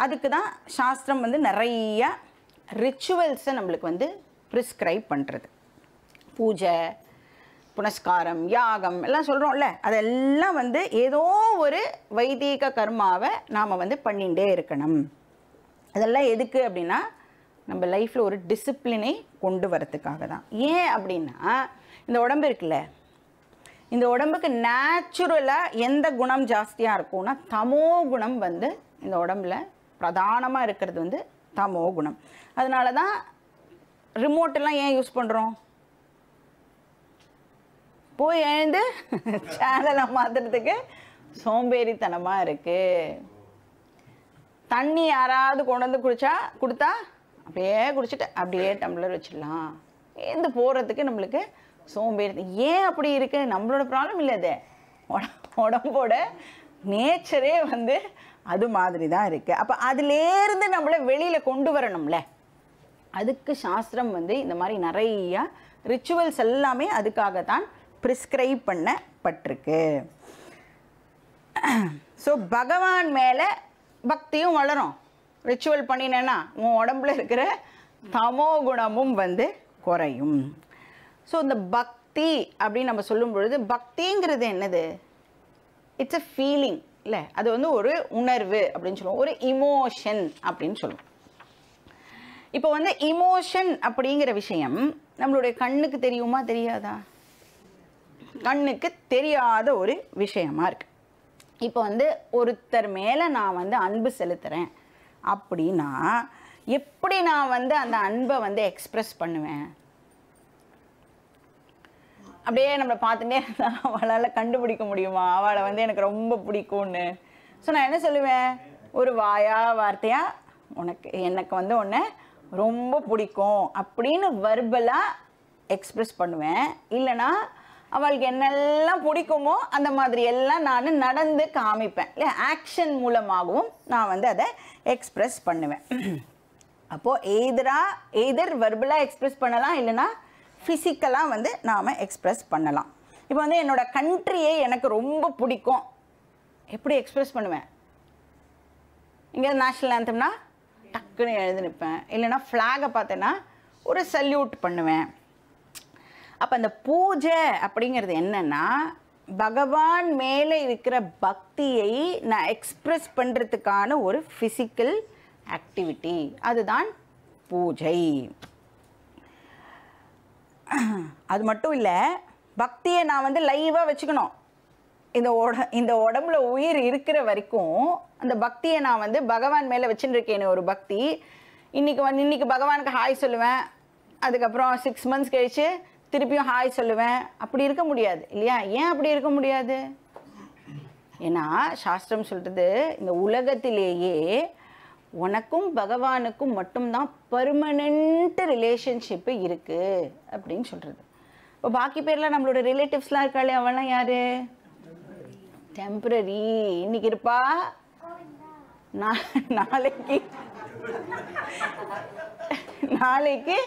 அதுக்கு தான் சாஸ்திரம் வந்து நிறையா ரிச்சுவல்ஸை நம்மளுக்கு வந்து ப்ரிஸ்கிரைப் பண்ணுறது பூஜை புனஸ்காரம் யாகம் எல்லாம் சொல்கிறோம்ல அதெல்லாம் வந்து ஏதோ ஒரு வைதீக கர்மாவை நாம் வந்து பண்ணிகிட்டே இருக்கணும் அதெல்லாம் எதுக்கு அப்படின்னா நம்ம லைஃப்பில் ஒரு டிசிப்ளினை கொண்டு வரத்துக்காக தான் ஏன் அப்படின்னா இந்த உடம்பு இருக்குல்ல இந்த உடம்புக்கு நேச்சுரலாக எந்த குணம் ஜாஸ்தியாக இருக்கும்னா தமோ குணம் வந்து இந்த உடம்புல பிரதானமாக இருக்கிறது வந்து தமோ குணம் அதனால தான் ரிமோட்டெல்லாம் ஏன் யூஸ் பண்ணுறோம் போய் எழுந்து சேனலை மாற்றுறதுக்கு சோம்பேறித்தனமாக இருக்குது தண்ணி யாராவது கொண்டு வந்து குடிச்சா கொடுத்தா அப்படியே குடிச்சிட்டு அப்படியே டம்ளர் வச்சிடலாம் ஏந்து போகிறதுக்கு நம்மளுக்கு சோம்பேறி ஏன் அப்படி இருக்கு நம்மளோட ப்ராப்ளம் இல்லை அது உடம்போட நேச்சரே வந்து அது மாதிரி தான் இருக்குது அப்போ அதுலேருந்து நம்மளை வெளியில் கொண்டு வரணும்ல அதுக்கு சாஸ்திரம் வந்து இந்த மாதிரி நிறையா ரிச்சுவல்ஸ் எல்லாமே அதுக்காக தான் ப்ரிஸ்கிரைப் பண்ணப்பட்டிருக்கு ஸோ பகவான் மேலே பக்தியும் வளரும் ரிச்சுவல் பண்ணினேன்னா உன் உடம்புல இருக்கிற தமோ குணமும் வந்து குறையும் ஸோ இந்த பக்தி அப்படின்னு நம்ம சொல்லும் பொழுது பக்திங்கிறது என்னது இட்ஸ் அ ஃபீலிங் இல்லை அது வந்து ஒரு உணர்வு அப்படின்னு சொல்லுவோம் ஒரு இமோஷன் அப்படின்னு சொல்லுவோம் இப்போ வந்து இமோஷன் அப்படிங்கிற விஷயம் நம்மளுடைய கண்ணுக்கு தெரியுமா தெரியாதா கண்ணுக்கு தெரியாத ஒரு விஷயமா இருக்கு இப்போ வந்து ஒருத்தர் மேலே நான் வந்து அன்பு செலுத்துகிறேன் அப்படின்னா எப்படி நான் வந்து அந்த அன்பை வந்து எக்ஸ்ப்ரெஸ் பண்ணுவேன் அப்படியே நம்ம பார்த்துட்டே இருந்தால் அவளால் கண்டுபிடிக்க முடியுமா அவளை வந்து எனக்கு ரொம்ப பிடிக்கும்னு ஸோ நான் என்ன சொல்லுவேன் ஒரு வாயா வார்த்தையாக உனக்கு எனக்கு வந்து ஒன்று ரொம்ப பிடிக்கும் அப்படின்னு வர்பலாக எக்ஸ்ப்ரெஸ் பண்ணுவேன் இல்லைனா அவளுக்கு என்னெல்லாம் பிடிக்குமோ அந்த மாதிரி எல்லாம் நான் நடந்து காமிப்பேன் இல்லை ஆக்ஷன் மூலமாகவும் நான் வந்து அதை எக்ஸ்ப்ரெஸ் பண்ணுவேன் அப்போது எய்தரா எய்தர் வெர்பலாக எக்ஸ்ப்ரெஸ் பண்ணலாம் இல்லைனா ஃபிசிக்கலாக வந்து நாம் எக்ஸ்ப்ரெஸ் பண்ணலாம் இப்போ வந்து என்னோடய கண்ட்ரியை எனக்கு ரொம்ப பிடிக்கும் எப்படி எக்ஸ்ப்ரெஸ் பண்ணுவேன் இங்கே நேஷ்னல் ஆந்தம்னா டக்குன்னு எழுதி நிற்பேன் இல்லைனா ஃப்ளாகை பார்த்தேன்னா ஒரு சல்யூட் பண்ணுவேன் அப்போ அந்த பூஜை அப்படிங்கிறது என்னன்னா பகவான் மேலே இருக்கிற பக்தியை நான் எக்ஸ்ப்ரெஸ் பண்ணுறதுக்கான ஒரு ஃபிசிக்கல் ஆக்டிவிட்டி அதுதான் பூஜை அது மட்டும் இல்லை பக்தியை நான் வந்து லைவாக வச்சுக்கணும் இந்த உட இந்த உடம்புல உயிர் இருக்கிற வரைக்கும் அந்த பக்தியை நான் வந்து பகவான் மேலே வச்சுட்டுருக்கேன் ஒரு பக்தி இன்றைக்கி வந்து இன்றைக்கி பகவானுக்கு ஹாய் சொல்லுவேன் அதுக்கப்புறம் சிக்ஸ் மந்த்ஸ் கழித்து திருப்பியும் ஹாய் சொல்லுவேன் அப்படி இருக்க முடியாது இல்லையா ஏன் அப்படி இருக்க முடியாது ஏன்னா சாஸ்திரம் சொல்கிறது இந்த உலகத்திலேயே உனக்கும் பகவானுக்கும் மட்டும்தான் பர்மனண்ட் ரிலேஷன்ஷிப்பு இருக்குது அப்படின்னு சொல்கிறது இப்போ பாக்கி பேர்லாம் நம்மளோட ரிலேட்டிவ்ஸ்லாம் இருக்காளே அவெல்லாம் யார் டெம்பரரி இன்னைக்கு இருப்பா நாளைக்கு நாளைக்கு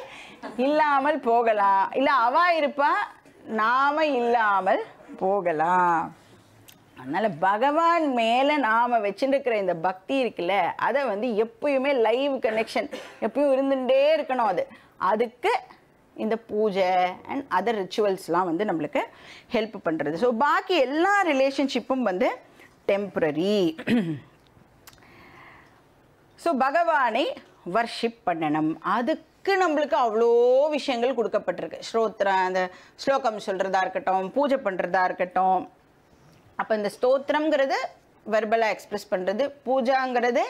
இல்லாமல் போகலாம் இல்லை அவா இருப்பா நாம இல்லாமல் போகலாம் அதனால் பகவான் மேலே நாம் வச்சுருக்கிற இந்த பக்தி இருக்குல்ல அதை வந்து எப்பயுமே லைவ் கனெக்ஷன் எப்பயும் இருந்துகிட்டே இருக்கணும் அது அதுக்கு இந்த பூஜை அண்ட் அதர் ரிச்சுவல்ஸ்லாம் வந்து நம்மளுக்கு ஹெல்ப் பண்ணுறது ஸோ பாக்கி எல்லா ரிலேஷன்ஷிப்பும் வந்து டெம்ப்ரரி ஸோ பகவானை வர்ஷிப் பண்ணணும் அதுக்கு அதுக்கு நம்மளுக்கு அவ்வளோ விஷயங்கள் கொடுக்கப்பட்டிருக்கு ஸ்ரோத்ர அந்த ஸ்லோகம் சொல்கிறதா இருக்கட்டும் பூஜை பண்ணுறதா இருக்கட்டும் அப்போ இந்த ஸ்தோத்திரங்கிறது வெர்பலாக எக்ஸ்ப்ரெஸ் பண்ணுறது பூஜாங்கிறது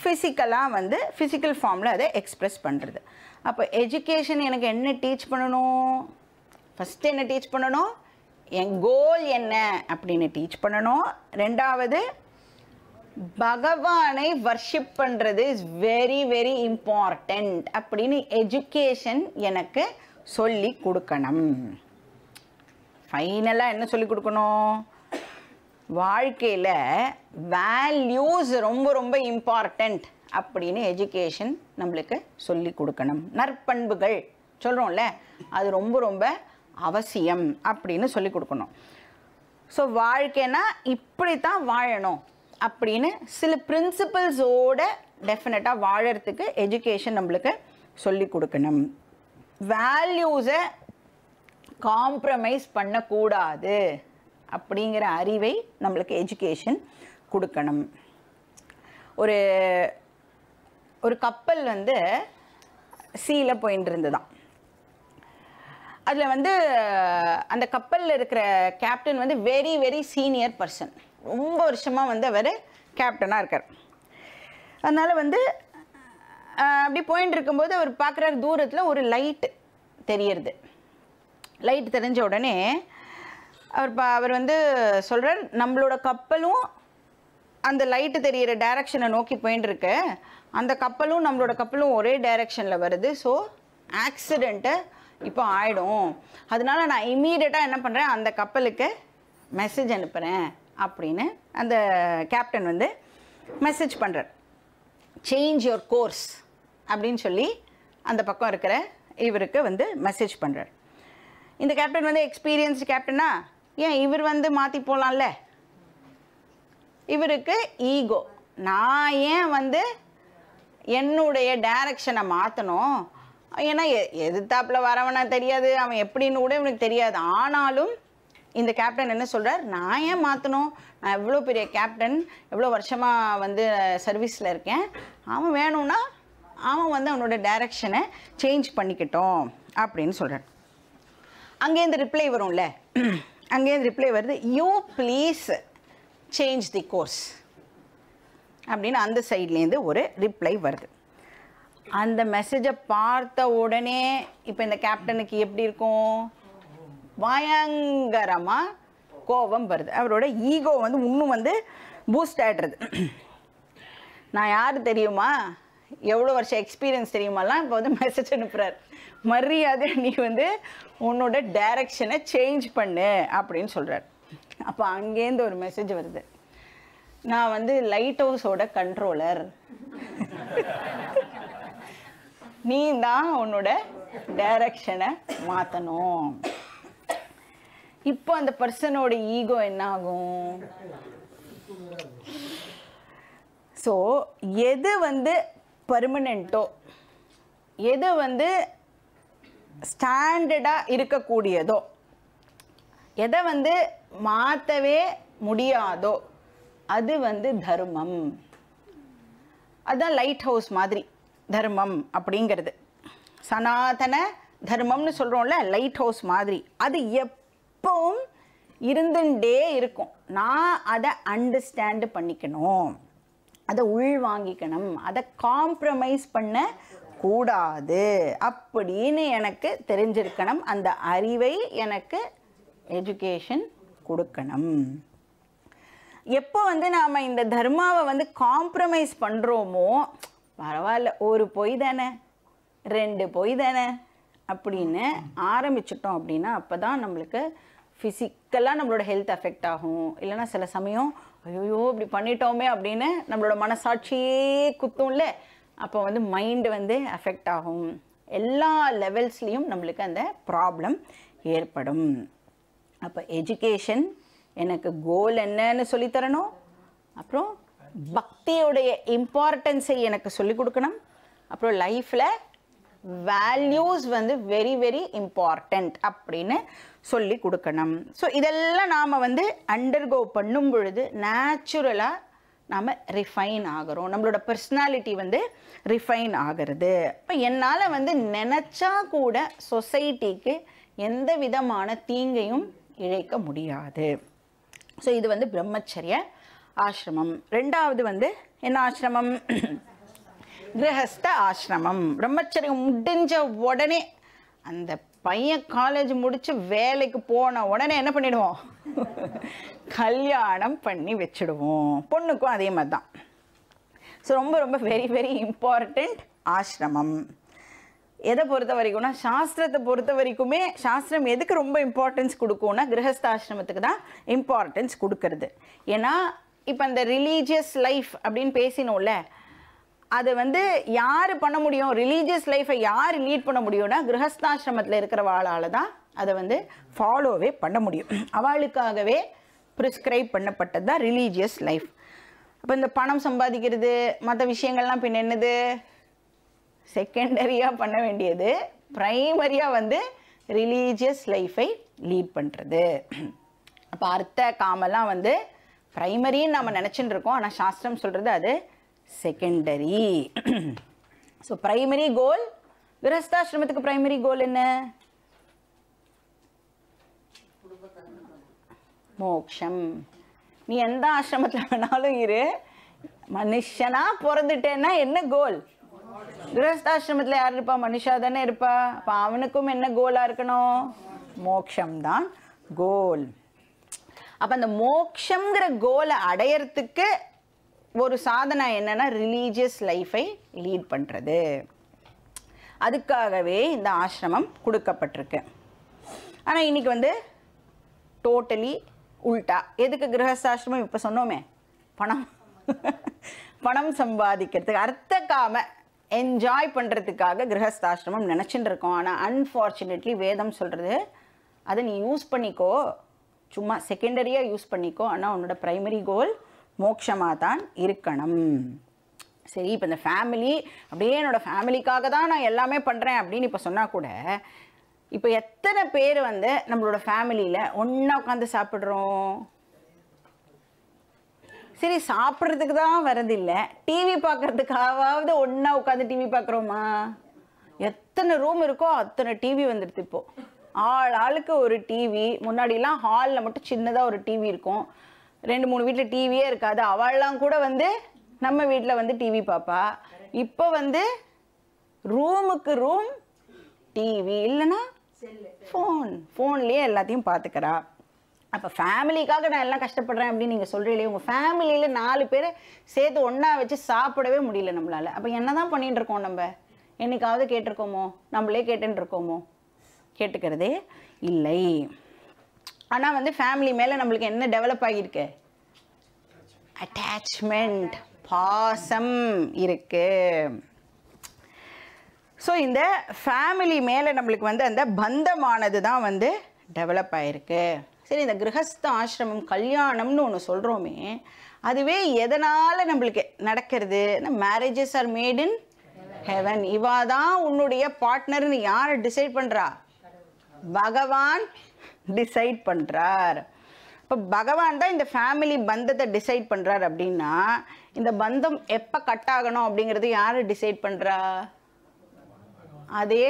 ஃபிசிக்கலாக வந்து ஃபிசிக்கல் ஃபார்மில் அதை எக்ஸ்ப்ரெஸ் பண்ணுறது அப்போ எஜுகேஷன் எனக்கு என்ன டீச் பண்ணணும் ஃபஸ்ட்டு என்ன டீச் பண்ணணும் என் கோல் என்ன அப்படின்னு டீச் பண்ணணும் ரெண்டாவது பகவானை வர்ஷிப் பண்ணுறது இஸ் வெரி வெரி இம்பார்ட்டண்ட் அப்படின்னு எஜுகேஷன் எனக்கு சொல்லி கொடுக்கணும் ஃபைனலாக என்ன சொல்லி கொடுக்கணும் வாழ்க்கையில் வேல்யூஸ் ரொம்ப ரொம்ப இம்பார்ட்டண்ட் அப்படின்னு எஜுகேஷன் நம்மளுக்கு சொல்லி கொடுக்கணும் நற்பண்புகள் சொல்கிறோம்ல அது ரொம்ப ரொம்ப அவசியம் அப்படின்னு சொல்லி கொடுக்கணும் ஸோ வாழ்க்கைனா இப்படி தான் வாழணும் அப்படின்னு சில பிரின்சிபல்ஸோட டெஃபினட்டாக வாழறதுக்கு எஜுகேஷன் நம்மளுக்கு சொல்லி கொடுக்கணும் வேல்யூஸை காம்ப்ரமைஸ் பண்ணக்கூடாது அப்படிங்கிற அறிவை நம்மளுக்கு எஜுகேஷன் கொடுக்கணும் ஒரு ஒரு கப்பல் வந்து சீல போயின்னு அதில் வந்து அந்த கப்பலில் இருக்கிற கேப்டன் வந்து வெரி வெரி சீனியர் பர்சன் ரொம்ப வருஷமாக வந்து அவர் கேப்டனாக இருக்கார் அதனால் வந்து அப்படி போயின்னு இருக்கும்போது அவர் பார்க்குறாரு தூரத்தில் ஒரு லைட் தெரியறது லைட் தெரிஞ்ச உடனே அவர் பா அவர் வந்து சொல்கிறார் நம்மளோட கப்பலும் அந்த லைட்டு தெரிகிற டைரக்ஷனை நோக்கி போயின்ட்டுருக்கு அந்த கப்பலும் நம்மளோட கப்பலும் ஒரே டைரக்ஷனில் வருது ஸோ ஆக்சிடெண்ட்டு இப்போ ஆயிடும் அதனால நான் இம்மீடியட்டாக என்ன பண்ணுறேன் அந்த கப்பலுக்கு மெசேஜ் அனுப்புகிறேன் அப்படின்னு அந்த கேப்டன் வந்து மெசேஜ் பண்ணுறார் சேஞ்ச் யுவர் கோர்ஸ் அப்படின்னு சொல்லி அந்த பக்கம் இருக்கிற இவருக்கு வந்து மெசேஜ் பண்ணுறார் இந்த கேப்டன் வந்து எக்ஸ்பீரியன்ஸ்டு கேப்டனா ஏன் இவர் வந்து மாற்றி போகலாம்ல இவருக்கு ஈகோ நான் ஏன் வந்து என்னுடைய டைரக்ஷனை மாற்றணும் ஏன்னா எதிர்த்தாப்பில் வரவனா தெரியாது அவன் எப்படின்னு கூட இவனுக்கு தெரியாது ஆனாலும் இந்த கேப்டன் என்ன சொல்கிறார் நான் ஏன் மாற்றணும் நான் எவ்வளோ பெரிய கேப்டன் எவ்வளோ வருஷமாக வந்து சர்வீஸில் இருக்கேன் அவன் வேணும்னா அவன் வந்து அவனோட டைரக்ஷனை சேஞ்ச் பண்ணிக்கிட்டோம் அப்படின்னு சொல்கிறான் அங்கேருந்து ரிப்ளை வரும்ல அங்கேருந்து ரிப்ளை வருது you please change the course அப்படின்னு அந்த சைட்லேருந்து ஒரு ரிப்ளை வருது அந்த மெசேஜை பார்த்த உடனே இப்போ இந்த கேப்டனுக்கு எப்படி இருக்கும் பயங்கரமாக கோபம் வருது அவரோட ஈகோ வந்து இன்னும் வந்து பூஸ்ட் ஆயிடுறது நான் யார் தெரியுமா எவ்வளோ வருஷம் எக்ஸ்பீரியன்ஸ் தெரியுமாலாம் இப்போ வந்து மெசேஜ் அனுப்புகிறார் மரியாதை நீ வந்து உன்னோட டைரக்ஷனை சேஞ்ச் பண்ணு அப்படின்னு சொல்கிறார் அப்போ அங்கேருந்து ஒரு மெசேஜ் வருது நான் வந்து லைட் ஹவுஸோட கண்ட்ரோலர் நீ தான் உன்னோட டைரக்ஷனை மாற்றணும் இப்போ அந்த பர்சனோட ஈகோ என்ன ஆகும் ஸோ எது வந்து பர்மனெண்ட்டோ எது வந்து ஸ்டாண்டர்டாக இருக்கக்கூடியதோ எதை வந்து மாற்றவே முடியாதோ அது வந்து தர்மம் அதுதான் லைட் ஹவுஸ் மாதிரி தர்மம் அப்படிங்கிறது சனாதன தர்மம்னு சொல்கிறோம்ல லைட் ஹவுஸ் மாதிரி அது எப் எப்பவும் இருந்துட்டே இருக்கும் நான் அதை அண்டர்ஸ்டாண்டு பண்ணிக்கணும் அதை உள் வாங்கிக்கணும் அதை காம்ப்ரமைஸ் பண்ண கூடாது அப்படின்னு எனக்கு தெரிஞ்சிருக்கணும் அந்த அறிவை எனக்கு எஜுகேஷன் கொடுக்கணும் எப்போ வந்து நாம் இந்த தர்மாவை வந்து காம்ப்ரமைஸ் பண்ணுறோமோ பரவாயில்ல ஒரு பொய் தானே ரெண்டு பொய் தானே அப்படின்னு ஆரம்பிச்சிட்டோம் அப்படின்னா அப்போ தான் நம்மளுக்கு ஃபிசிக்கலாக நம்மளோட ஹெல்த் அஃபெக்ட் ஆகும் இல்லைனா சில சமயம் ஐயோ இப்படி பண்ணிட்டோமே அப்படின்னு நம்மளோட மனசாட்சியே குத்தும்ல அப்போ வந்து மைண்டு வந்து அஃபெக்ட் ஆகும் எல்லா லெவல்ஸ்லேயும் நம்மளுக்கு அந்த ப்ராப்ளம் ஏற்படும் அப்போ எஜுகேஷன் எனக்கு கோல் என்னன்னு சொல்லித்தரணும் அப்புறம் பக்தியுடைய இம்பார்ட்டன்ஸை எனக்கு சொல்லிக் கொடுக்கணும் அப்புறம் லைஃப்பில் வேல்யூஸ் வந்து வெரி வெரி இம்பார்ட்டண்ட் அப்படின்னு சொல்லி கொடுக்கணும் ஸோ இதெல்லாம் நாம் வந்து அண்டர்கோ பண்ணும் பொழுது நேச்சுரலாக நாம் ரிஃபைன் ஆகிறோம் நம்மளோட பர்சனாலிட்டி வந்து ரிஃபைன் ஆகிறது இப்போ என்னால் வந்து நினச்சா கூட சொசைட்டிக்கு எந்த விதமான தீங்கையும் இழைக்க முடியாது ஸோ இது வந்து பிரம்மச்சரிய ஆசிரமம் ரெண்டாவது வந்து என்ன ஆசிரமம் கிரகஸ்த ஆசிரமம் பிரம்மச்சரியம் முடிஞ்ச உடனே அந்த பையன் காலேஜ் முடித்து வேலைக்கு போன உடனே என்ன பண்ணிடுவோம் கல்யாணம் பண்ணி வச்சுடுவோம் பொண்ணுக்கும் அதே மாதிரி தான் ஸோ ரொம்ப ரொம்ப வெரி வெரி இம்பார்ட்டண்ட் ஆசிரமம் எதை பொறுத்த வரைக்கும்னா சாஸ்திரத்தை பொறுத்த வரைக்குமே சாஸ்திரம் எதுக்கு ரொம்ப இம்பார்ட்டன்ஸ் கொடுக்கும்னா கிரகஸ்தாசிரமத்துக்கு தான் இம்பார்ட்டன்ஸ் கொடுக்கறது ஏன்னா இப்போ அந்த ரிலீஜியஸ் லைஃப் அப்படின்னு பேசினோம்ல அது வந்து யார் பண்ண முடியும் ரிலீஜியஸ் லைஃப்பை யார் லீட் பண்ண முடியும்னா கிரகஸ்தாசிரமத்தில் இருக்கிற வாழால் தான் அதை வந்து ஃபாலோவே பண்ண முடியும் அவளுக்காகவே ப்ரிஸ்கிரைப் பண்ணப்பட்டது தான் ரிலீஜியஸ் லைஃப் இப்போ இந்த பணம் சம்பாதிக்கிறது மற்ற விஷயங்கள்லாம் பின் என்னது செகண்டரியாக பண்ண வேண்டியது ப்ரைமரியாக வந்து ரிலீஜியஸ் லைஃப்பை லீட் பண்ணுறது அப்போ அர்த்த காமெல்லாம் வந்து ப்ரைமரின்னு நம்ம நினச்சிட்டு இருக்கோம் ஆனால் சாஸ்திரம் சொல்கிறது அது செகண்டரி ஸோ பிரைமரி கோல் விரஸ்தாசிரமத்துக்கு பிரைமரி கோல் என்ன மோக்ஷம் நீ எந்த ஆசிரமத்தில் வேணாலும் இரு மனுஷனா பிறந்துட்டேன்னா என்ன கோல் கிரகஸ்தாசிரமத்தில் யார் இருப்பா மனுஷா தானே இருப்பா அப்போ அவனுக்கும் என்ன கோலாக இருக்கணும் தான் கோல் அப்போ அந்த மோக்ஷங்கிற கோலை அடையறதுக்கு ஒரு சாதனை என்னென்னா ரிலீஜியஸ் லைஃபை லீட் பண்ணுறது அதுக்காகவே இந்த ஆசிரமம் கொடுக்கப்பட்டிருக்கு ஆனால் இன்றைக்கி வந்து டோட்டலி உல்ட்டா எதுக்கு கிரகஸ்தாசிரமம் இப்போ சொன்னோமே பணம் பணம் சம்பாதிக்கிறதுக்கு அர்த்த காம என்ஜாய் பண்ணுறதுக்காக கிரகஸ்தாசிரமம் நினச்சிட்டு இருக்கோம் ஆனால் அன்ஃபார்ச்சுனேட்லி வேதம் சொல்கிறது அதை நீ யூஸ் பண்ணிக்கோ சும்மா செகண்டரியாக யூஸ் பண்ணிக்கோ ஆனால் உன்னோட ப்ரைமரி கோல் மோட்சமாக தான் இருக்கணும் சரி இப்போ இந்த ஃபேமிலி அப்படியே என்னோடய ஃபேமிலிக்காக தான் நான் எல்லாமே பண்ணுறேன் அப்படின்னு இப்போ சொன்னால் கூட இப்போ எத்தனை பேர் வந்து நம்மளோட ஃபேமிலியில் ஒன்றா உட்காந்து சாப்பிட்றோம் சரி சாப்பிட்றதுக்கு தான் வரதில்லை டிவி பார்க்குறதுக்காவது ஒன்றா உட்காந்து டிவி பார்க்குறோமா எத்தனை ரூம் இருக்கோ அத்தனை டிவி வந்துடுது இப்போது ஆள் ஆளுக்கு ஒரு டிவி முன்னாடிலாம் ஹாலில் மட்டும் சின்னதாக ஒரு டிவி இருக்கும் ரெண்டு மூணு வீட்டில் டிவியே இருக்காது அவள்லாம் கூட வந்து நம்ம வீட்டில் வந்து டிவி பார்ப்பா இப்போ வந்து ரூமுக்கு ரூம் டிவி இல்லைன்னா ஃபோன் ஃபோன்லேயே எல்லாத்தையும் பார்த்துக்கிறா அப்போ ஃபேமிலிக்காக நான் எல்லாம் கஷ்டப்படுறேன் அப்படின்னு நீங்கள் சொல்கிறீங்களே உங்கள் ஃபேமிலியில் நாலு பேர் சேர்த்து ஒன்றா வச்சு சாப்பிடவே முடியல நம்மளால் அப்போ என்ன தான் பண்ணிகிட்டு இருக்கோம் நம்ம என்னைக்காவது கேட்டிருக்கோமோ நம்மளே கேட்டுருக்கோமோ கேட்டுக்கிறதே இல்லை ஆனால் வந்து ஃபேமிலி மேலே நம்மளுக்கு என்ன டெவலப் ஆகியிருக்கு அட்டாச்மெண்ட் பாசம் இருக்குது ஸோ இந்த ஃபேமிலி மேலே நம்மளுக்கு வந்து அந்த பந்தமானது தான் வந்து டெவலப் ஆகிருக்கு சரி இந்த கிரகஸ்த ஆசிரமம் கல்யாணம்னு ஒன்று சொல்கிறோமே அதுவே எதனால் நம்மளுக்கு நடக்கிறது marriages are made in heaven இவா தான் உன்னுடைய பார்ட்னர்னு யார் டிசைட் பண்ணுறா பகவான் டிசைட் பண்ணுறார் இப்போ பகவான் தான் இந்த ஃபேமிலி பந்தத்தை டிசைட் பண்ணுறார் அப்படின்னா இந்த பந்தம் எப்போ கட் ஆகணும் அப்படிங்கிறது யார் டிசைட் பண்ணுறா அதே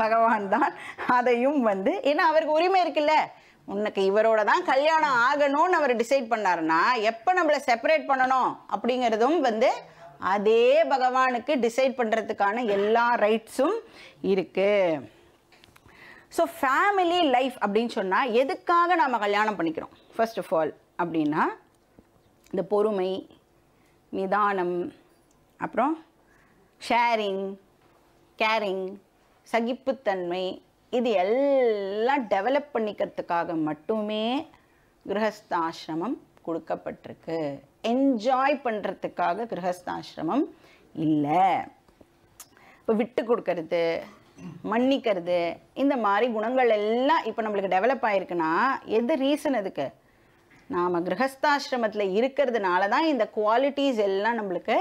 பகவான் தான் அதையும் வந்து ஏன்னா அவருக்கு உரிமை இருக்குல்ல உனக்கு இவரோட தான் கல்யாணம் ஆகணும்னு அவர் டிசைட் பண்ணாருன்னா எப்போ நம்மளை செப்பரேட் பண்ணணும் அப்படிங்கிறதும் வந்து அதே பகவானுக்கு டிசைட் பண்ணுறதுக்கான எல்லா ரைட்ஸும் இருக்குது ஸோ ஃபேமிலி லைஃப் அப்படின்னு சொன்னால் எதுக்காக நாம் கல்யாணம் பண்ணிக்கிறோம் ஃபர்ஸ்ட் ஆஃப் ஆல் அப்படின்னா இந்த பொறுமை நிதானம் அப்புறம் ஷேரிங் கேரிங் சகிப்புத்தன்மை இது எல்லாம் டெவலப் பண்ணிக்கிறதுக்காக மட்டுமே கிரகஸ்தாசிரமம் கொடுக்கப்பட்டிருக்கு என்ஜாய் பண்ணுறதுக்காக கிரகஸ்தாசிரமம் இல்லை இப்போ விட்டு கொடுக்கறது மன்னிக்கிறது இந்த மாதிரி குணங்கள் எல்லாம் இப்போ நம்மளுக்கு டெவலப் ஆயிருக்குன்னா எது ரீசன் அதுக்கு நாம் கிரகஸ்தாசிரமத்தில் இருக்கிறதுனால தான் இந்த குவாலிட்டிஸ் எல்லாம் நம்மளுக்கு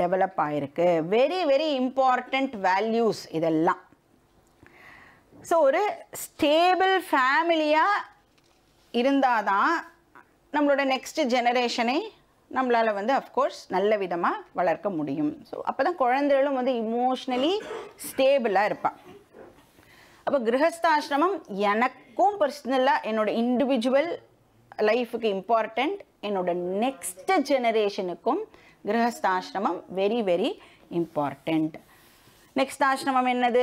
டெவலப் ஆகிருக்கு வெரி வெரி இம்பார்ட்டண்ட் வேல்யூஸ் இதெல்லாம் ஸோ ஒரு ஸ்டேபிள் ஃபேமிலியாக இருந்தால் தான் நம்மளோட நெக்ஸ்ட் ஜெனரேஷனை நம்மளால் வந்து அஃப்கோர்ஸ் நல்ல விதமாக வளர்க்க முடியும் ஸோ அப்போ தான் குழந்தைகளும் வந்து இமோஷ்னலி ஸ்டேபிளாக இருப்பான் அப்போ கிரகஸ்தாசிரமம் எனக்கும் பர்சனலாக என்னோடய இண்டிவிஜுவல் லைஃபுக்கு இம்பார்ட்டண்ட் என்னோட நெக்ஸ்ட் ஜெனரேஷனுக்கும் கிரகஸ்தாசிரமம் வெரி வெரி இம்பார்ட்டண்ட் நெக்ஸ்ட் ஆசிரமம் என்னது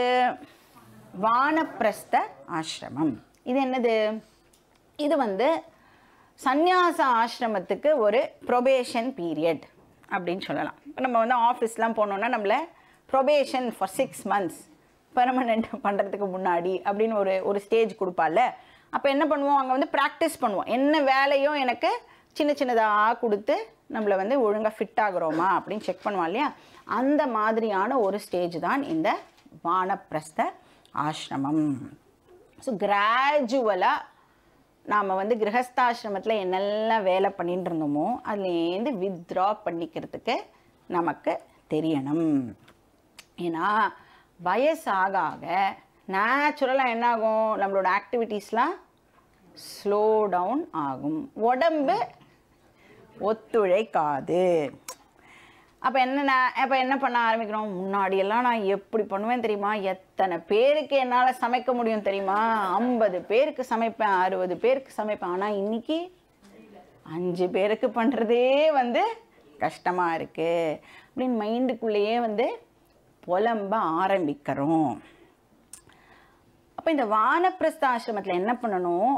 வானப்பிரஸ்த ஆசிரமம் இது என்னது இது வந்து சந்நியாச ஆசிரமத்துக்கு ஒரு ப்ரொபேஷன் பீரியட் அப்படின்னு சொல்லலாம் இப்போ நம்ம வந்து ஆஃபீஸ்லாம் போனோன்னா நம்மளை probation for six months permanent பண்ணுறதுக்கு முன்னாடி அப்படின்னு ஒரு ஒரு ஸ்டேஜ் கொடுப்பால அப்போ என்ன பண்ணுவோம் அங்கே வந்து ப்ராக்டிஸ் பண்ணுவோம் என்ன வேலையும் எனக்கு சின்ன சின்னதாக கொடுத்து நம்மளை வந்து ஒழுங்காக ஃபிட் ஆகுறோமா அப்படின்னு செக் பண்ணுவோம் இல்லையா அந்த மாதிரியான ஒரு ஸ்டேஜ் தான் இந்த வானப்பிரஸ்த ஆசிரமம் ஸோ கிராஜுவலாக நாம் வந்து கிரகஸ்தாசிரமத்தில் என்னெல்லாம் வேலை பண்ணிட்டு இருந்தோமோ அதுலேருந்து வித்ட்ரா பண்ணிக்கிறதுக்கு நமக்கு தெரியணும் ஏன்னா வயசாக ஆக நேச்சுரலாக என்னாகும் நம்மளோட ஆக்டிவிட்டீஸ்லாம் ஸ்லோ டவுன் ஆகும் உடம்பு ஒத்துழைக்காது அப்போ என்ன அப்போ என்ன பண்ண ஆரம்பிக்கிறோம் முன்னாடியெல்லாம் நான் எப்படி பண்ணுவேன் தெரியுமா எத்தனை பேருக்கு என்னால் சமைக்க முடியும் தெரியுமா ஐம்பது பேருக்கு சமைப்பேன் அறுபது பேருக்கு சமைப்பேன் ஆனால் இன்னைக்கு அஞ்சு பேருக்கு பண்ணுறதே வந்து கஷ்டமாக இருக்குது அப்படின்னு மைண்டுக்குள்ளேயே வந்து புலம்ப ஆரம்பிக்கிறோம் அப்போ இந்த வானப்பிரஸ்த ஆசிரமத்தில் என்ன பண்ணணும்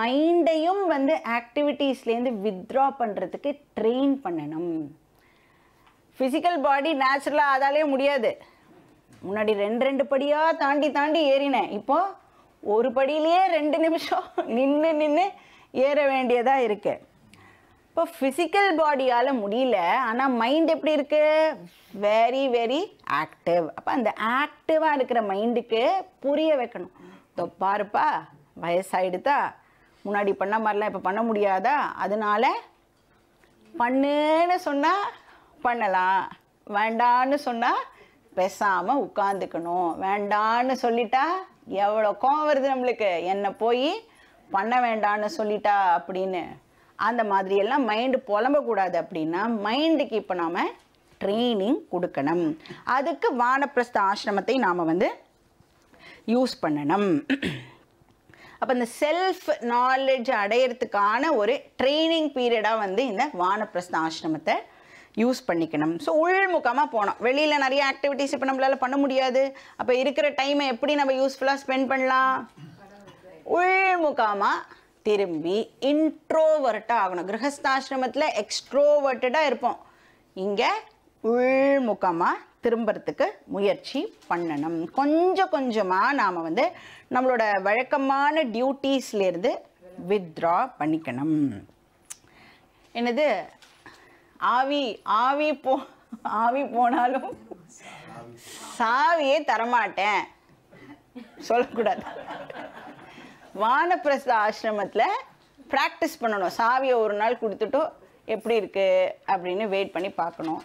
மைண்டையும் வந்து ஆக்டிவிட்டீஸ்லேருந்து வித்ட்ரா பண்ணுறதுக்கு ட்ரெயின் பண்ணணும் ஃபிசிக்கல் பாடி நேச்சுரலாக அதாலே முடியாது முன்னாடி ரெண்டு ரெண்டு படியாக தாண்டி தாண்டி ஏறினேன் இப்போது ஒரு படியிலேயே ரெண்டு நிமிஷம் நின்று நின்று ஏற வேண்டியதாக இருக்குது இப்போ ஃபிசிக்கல் பாடியால் முடியல ஆனால் மைண்ட் எப்படி இருக்குது வெரி வெரி ஆக்டிவ் அப்போ அந்த ஆக்டிவாக இருக்கிற மைண்டுக்கு புரிய வைக்கணும் இதோ பாருப்பா வயசாயிடுதா முன்னாடி பண்ண மாதிரிலாம் இப்போ பண்ண முடியாதா அதனால பண்ணுன்னு சொன்னால் பண்ணலாம் வேண்டான்னு சொன்னால் பேசாமல் உட்காந்துக்கணும் வேண்டான்னு சொல்லிட்டா எவ்வளோ கோவம் வருது நம்மளுக்கு என்னை போய் பண்ண வேண்டான்னு சொல்லிட்டா அப்படின்னு அந்த மாதிரியெல்லாம் மைண்டு புலம்பக்கூடாது அப்படின்னா மைண்டுக்கு இப்போ நாம் ட்ரைனிங் கொடுக்கணும் அதுக்கு வானப்பிரஸ்த ஆசிரமத்தை நாம் வந்து யூஸ் பண்ணணும் அப்போ இந்த செல்ஃப் நாலேஜ் அடையிறதுக்கான ஒரு ட்ரைனிங் பீரியடாக வந்து இந்த வானப்பிரஸ்த ஆசிரமத்தை யூஸ் பண்ணிக்கணும் ஸோ உள்முகமாக போனோம் வெளியில் நிறைய ஆக்டிவிட்டீஸ் இப்போ நம்மளால் பண்ண முடியாது அப்போ இருக்கிற டைமை எப்படி நம்ம யூஸ்ஃபுல்லாக ஸ்பெண்ட் பண்ணலாம் உள்முகமாக திரும்பி இன்ட்ரோவர்ட்டாக ஆகணும் கிரகஸ்தாசிரமத்தில் எக்ஸ்ட்ரோவர்ட்டடாக இருப்போம் இங்கே உள்முகமாக திரும்புறதுக்கு முயற்சி பண்ணணும் கொஞ்சம் கொஞ்சமாக நாம் வந்து நம்மளோட வழக்கமான டியூட்டீஸ்லேருந்து வித்ட்ரா பண்ணிக்கணும் என்னது ஆவி ஆவி போ ஆவி போனாலும் சாவியே தரமாட்டேன் சொல்லக்கூடாது வானப்பிரஸ்த ஆசிரமத்தில் ப்ராக்டிஸ் பண்ணணும் சாவியை ஒரு நாள் கொடுத்துட்டோ எப்படி இருக்குது அப்படின்னு வெயிட் பண்ணி பார்க்கணும்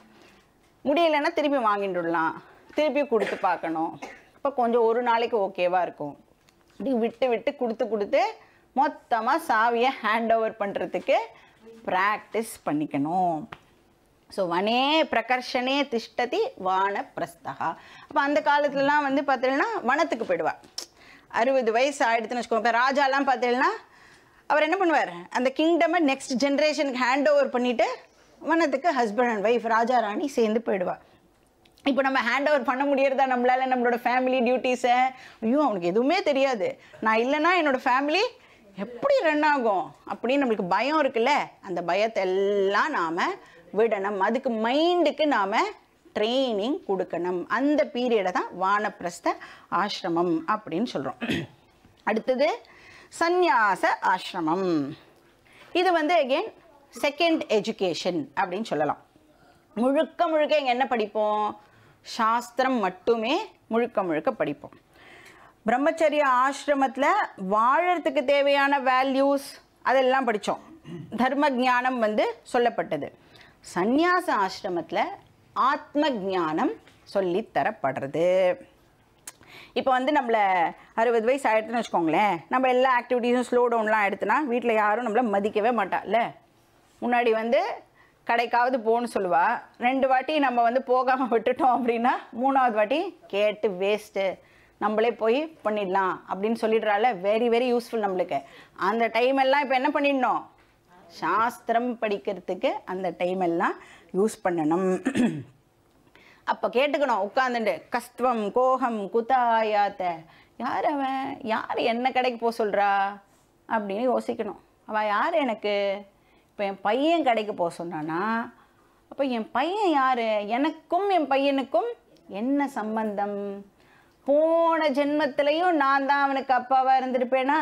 முடியலைன்னா திருப்பி வாங்கிட்டுடலாம் திருப்பி கொடுத்து பார்க்கணும் இப்போ கொஞ்சம் ஒரு நாளைக்கு ஓகேவாக இருக்கும் இப்படி விட்டு விட்டு கொடுத்து கொடுத்து மொத்தமாக சாவியை ஹேண்ட் ஓவர் பண்ணுறதுக்கு ப்ராக்டிஸ் பண்ணிக்கணும் ஸோ வனே பிரகர்ஷனே திஷ்டதி வான பிரஸ்தகா அப்போ அந்த காலத்துலலாம் வந்து பார்த்தீங்கன்னா வனத்துக்கு போயிடுவாள் அறுபது வயசு ஆயிடுதுன்னு வச்சுக்கோங்க ராஜாலாம் பார்த்தீங்கன்னா அவர் என்ன பண்ணுவார் அந்த கிங்டமை நெக்ஸ்ட் ஜென்ரேஷனுக்கு ஹேண்ட் ஓவர் பண்ணிவிட்டு வனத்துக்கு ஹஸ்பண்ட் அண்ட் ஒய்ஃப் ராஜா ராணி சேர்ந்து போயிடுவாள் இப்போ நம்ம ஹேண்ட் ஓவர் பண்ண முடியறதா நம்மளால நம்மளோட ஃபேமிலி டியூட்டிஸை ஐயோ அவனுக்கு எதுவுமே தெரியாது நான் இல்லைன்னா என்னோடய ஃபேமிலி எப்படி ரன் ஆகும் அப்படின்னு நம்மளுக்கு பயம் இருக்குல்ல அந்த பயத்தை எல்லாம் நாம் விடணும் அதுக்கு மைண்டுக்கு நாம் ட்ரைனிங் கொடுக்கணும் அந்த பீரியடை தான் வானப்பிரஸ்த ஆசிரமம் அப்படின்னு சொல்கிறோம் அடுத்தது சந்நியாச ஆசிரமம் இது வந்து அகெயின் செகண்ட் எஜுகேஷன் அப்படின்னு சொல்லலாம் முழுக்க முழுக்க இங்கே என்ன படிப்போம் சாஸ்திரம் மட்டுமே முழுக்க முழுக்க படிப்போம் பிரம்மச்சரிய ஆசிரமத்தில் வாழறதுக்கு தேவையான வேல்யூஸ் அதெல்லாம் படித்தோம் தர்ம ஜானம் வந்து சொல்லப்பட்டது சந்நியாச ஆசிரமத்தில் ஆத்ம ஜானம் சொல்லித்தரப்படுறது இப்போ வந்து நம்மளை அறுபது வயசு ஆகிடுதுன்னு வச்சுக்கோங்களேன் நம்ம எல்லா ஆக்டிவிட்டீஸும் ஸ்லோ டவுன்லாம் எடுத்துனா வீட்டில் யாரும் நம்மளை மதிக்கவே மாட்டாள்ல முன்னாடி வந்து கடைக்காவது போகணும்னு சொல்லுவா ரெண்டு வாட்டி நம்ம வந்து போகாமல் விட்டுட்டோம் அப்படின்னா மூணாவது வாட்டி கேட்டு வேஸ்ட்டு நம்மளே போய் பண்ணிடலாம் அப்படின்னு சொல்லிடுறால வெரி வெரி யூஸ்ஃபுல் நம்மளுக்கு அந்த டைம் எல்லாம் இப்போ என்ன பண்ணிடணும் சாஸ்திரம் படிக்கிறதுக்கு அந்த டைம் எல்லாம் யூஸ் பண்ணணும் அப்போ கேட்டுக்கணும் உட்காந்துட்டு கஸ்துவம் கோகம் குதாயாத்த யார் அவன் யார் என்ன கடைக்கு போக சொல்கிறா அப்படின்னு யோசிக்கணும் அவள் யார் எனக்கு இப்போ என் பையன் கடைக்கு போக சொன்னானா அப்போ என் பையன் யார் எனக்கும் என் பையனுக்கும் என்ன சம்பந்தம் போன ஜென்மத்திலையும் நான் தான் அவனுக்கு அப்பாவாக இருந்திருப்பேனா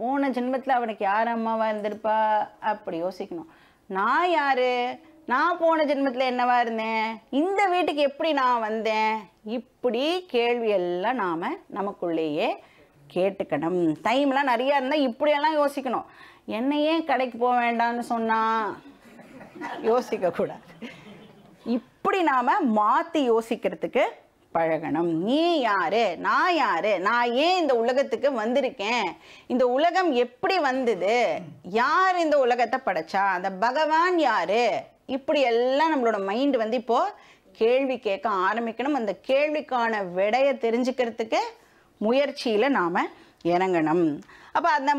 போன ஜென்மத்தில் அவனுக்கு யார் அம்மாவாக இருந்திருப்பா அப்படி யோசிக்கணும் நான் யார் நான் போன ஜென்மத்தில் என்னவா இருந்தேன் இந்த வீட்டுக்கு எப்படி நான் வந்தேன் இப்படி கேள்வியெல்லாம் நாம் நமக்குள்ளேயே கேட்டுக்கணும் டைம்லாம் நிறையா இருந்தால் இப்படியெல்லாம் யோசிக்கணும் என்னையே கடைக்கு போக வேண்டாம்னு சொன்னால் யோசிக்கக்கூடாது இப்படி நாம் மாற்றி யோசிக்கிறதுக்கு பழகணும் நீ யாரு நான் யாரு நான் ஏன் இந்த உலகத்துக்கு வந்திருக்கேன் இந்த உலகம் எப்படி வந்தது யார் இந்த உலகத்தை படைச்சா அந்த பகவான் யாரு இப்படி எல்லாம் நம்மளோட மைண்ட் வந்து இப்போ கேள்வி கேட்க ஆரம்பிக்கணும் அந்த கேள்விக்கான விடையை தெரிஞ்சுக்கிறதுக்கு முயற்சியில் நாம் இறங்கணும் அப்போ அந்த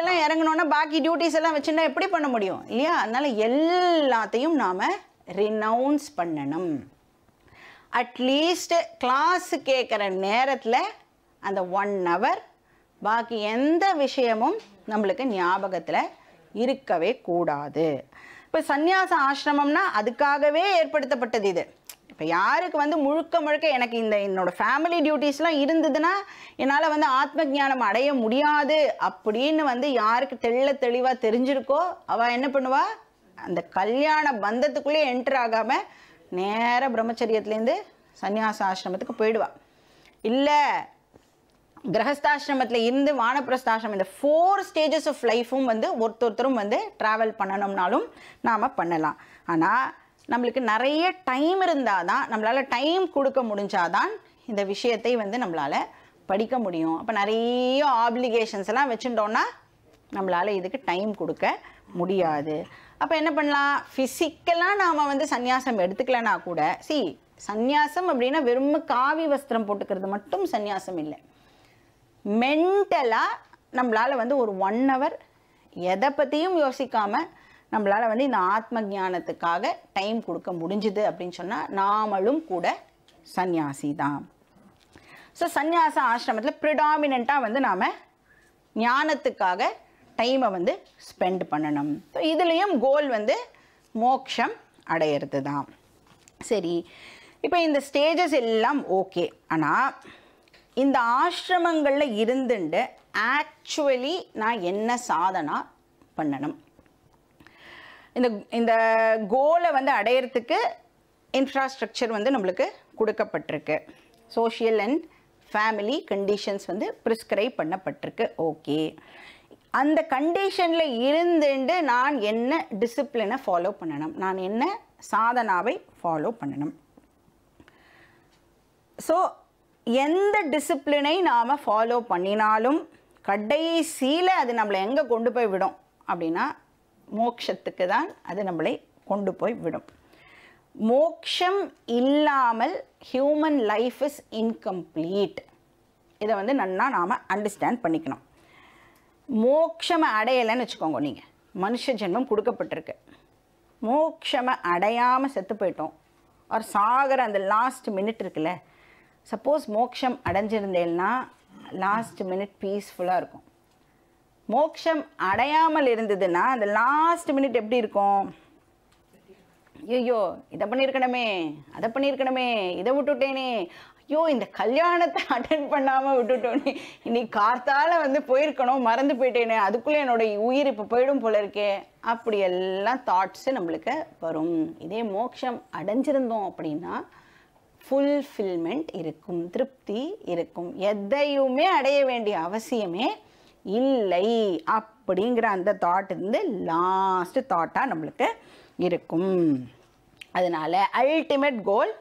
எல்லாம் இறங்கணும்னா பாக்கி டியூட்டிஸ் எல்லாம் வச்சுன்னா எப்படி பண்ண முடியும் இல்லையா அதனால் எல்லாத்தையும் நாம் ரினவுன்ஸ் பண்ணணும் அட்லீஸ்ட் கிளாஸ் கேட்குற நேரத்தில் அந்த ஒன் ஹவர் பாக்கி எந்த விஷயமும் நம்மளுக்கு ஞாபகத்தில் இருக்கவே கூடாது இப்போ சந்நியாச ஆசிரமம்னா அதுக்காகவே ஏற்படுத்தப்பட்டது இது இப்போ யாருக்கு வந்து முழுக்க முழுக்க எனக்கு இந்த என்னோடய ஃபேமிலி டியூட்டிஸ்லாம் இருந்ததுன்னா என்னால் வந்து ஆத்ம ஜானம் அடைய முடியாது அப்படின்னு வந்து யாருக்கு தெள்ள தெளிவாக தெரிஞ்சிருக்கோ அவள் என்ன பண்ணுவாள் அந்த கல்யாண பந்தத்துக்குள்ளேயே என்டர் ஆகாமல் நேராக பிரம்மச்சரியத்துலேருந்து சன்னியாச ஆசிரமத்துக்கு போயிடுவா இல்லை கிரகஸ்தாசிரமத்தில் இருந்து வானப்பிரஸ்தாசிரமம் இந்த ஃபோர் ஸ்டேஜஸ் ஆஃப் லைஃப்பும் வந்து ஒருத்தொருத்தரும் வந்து ட்ராவல் பண்ணணும்னாலும் நாம் பண்ணலாம் ஆனால் நம்மளுக்கு நிறைய டைம் இருந்தால் தான் நம்மளால் டைம் கொடுக்க முடிஞ்சாதான் இந்த விஷயத்தை வந்து நம்மளால் படிக்க முடியும் அப்போ நிறைய ஆப்ளிகேஷன்ஸ் எல்லாம் வச்சுட்டோன்னா நம்மளால் இதுக்கு டைம் கொடுக்க முடியாது அப்போ என்ன பண்ணலாம் ஃபிசிக்கலாக நாம் வந்து சந்நியாசம் எடுத்துக்கலனா கூட சி சந்நியாசம் அப்படின்னா வெறும் காவி வஸ்திரம் போட்டுக்கிறது மட்டும் சந்நியாசம் இல்லை மென்டலாக நம்மளால் வந்து ஒரு ஒன் ஹவர் எதை பற்றியும் யோசிக்காமல் நம்மளால் வந்து இந்த ஆத்ம ஜானத்துக்காக டைம் கொடுக்க முடிஞ்சுது அப்படின்னு சொன்னால் நாமளும் கூட சந்நியாசி தான் ஸோ சந்நியாச ஆசிரமத்தில் ப்ரிடாமினாக வந்து நாம் ஞானத்துக்காக டைமை வந்து ஸ்பெண்ட் பண்ணணும் ஸோ இதுலேயும் கோல் வந்து மோக்ஷம் அடையிறது தான் சரி இப்போ இந்த ஸ்டேஜஸ் எல்லாம் ஓகே ஆனால் இந்த ஆசிரமங்களில் இருந்துட்டு ஆக்சுவலி நான் என்ன சாதனா பண்ணணும் இந்த இந்த கோலை வந்து அடையிறதுக்கு இன்ஃப்ராஸ்ட்ரக்சர் வந்து நம்மளுக்கு கொடுக்கப்பட்டிருக்கு சோஷியல் அண்ட் ஃபேமிலி கண்டிஷன்ஸ் வந்து ப்ரிஸ்கிரைப் பண்ணப்பட்டிருக்கு ஓகே அந்த கண்டிஷனில் இருந்துட்டு நான் என்ன டிசிப்ளினை ஃபாலோ பண்ணணும் நான் என்ன சாதனாவை ஃபாலோ பண்ணணும் ஸோ எந்த டிசிப்ளினை நாம் ஃபாலோ பண்ணினாலும் கடைசியில் அது நம்மளை எங்கே கொண்டு போய் விடும் அப்படின்னா மோக்ஷத்துக்கு தான் அது நம்மளை கொண்டு போய் விடும் மோக்ஷம் இல்லாமல் ஹியூமன் லைஃப் இஸ் இன்கம்ப்ளீட் இதை வந்து நன்னா நாம் அண்டர்ஸ்டாண்ட் பண்ணிக்கணும் மோட்சமை அடையலைன்னு வச்சுக்கோங்க நீங்கள் மனுஷ ஜென்மம் கொடுக்கப்பட்டிருக்கு மோட்சமை அடையாமல் செத்து போயிட்டோம் ஒரு சாகிற அந்த லாஸ்ட் மினிட் இருக்குல்ல சப்போஸ் மோக்ஷம் அடைஞ்சிருந்தேன்னா லாஸ்ட் மினிட் பீஸ்ஃபுல்லாக இருக்கும் மோக்ஷம் அடையாமல் இருந்ததுன்னா அந்த லாஸ்ட் மினிட் எப்படி இருக்கும் ஐயோ இதை பண்ணியிருக்கணுமே அதை பண்ணியிருக்கணுமே இதை விட்டுட்டேனே ஐயோ இந்த கல்யாணத்தை அட்டன் பண்ணாமல் விட்டுட்டோன்னே இன்னைக்கு கார்த்தால வந்து போயிருக்கணும் மறந்து போயிட்டேனே அதுக்குள்ளே என்னோட உயிர் இப்போ போயிடும் போல இருக்கே அப்படியெல்லாம் தாட்ஸு நம்மளுக்கு வரும் இதே மோக்ஷம் அடைஞ்சிருந்தோம் அப்படின்னா ஃபுல்ஃபில்மெண்ட் இருக்கும் திருப்தி இருக்கும் எதையுமே அடைய வேண்டிய அவசியமே இல்லை அப்படிங்கிற அந்த தாட் இருந்து லாஸ்ட் தாட்டாக நம்மளுக்கு இருக்கும் அதனால் அல்டிமேட் கோல்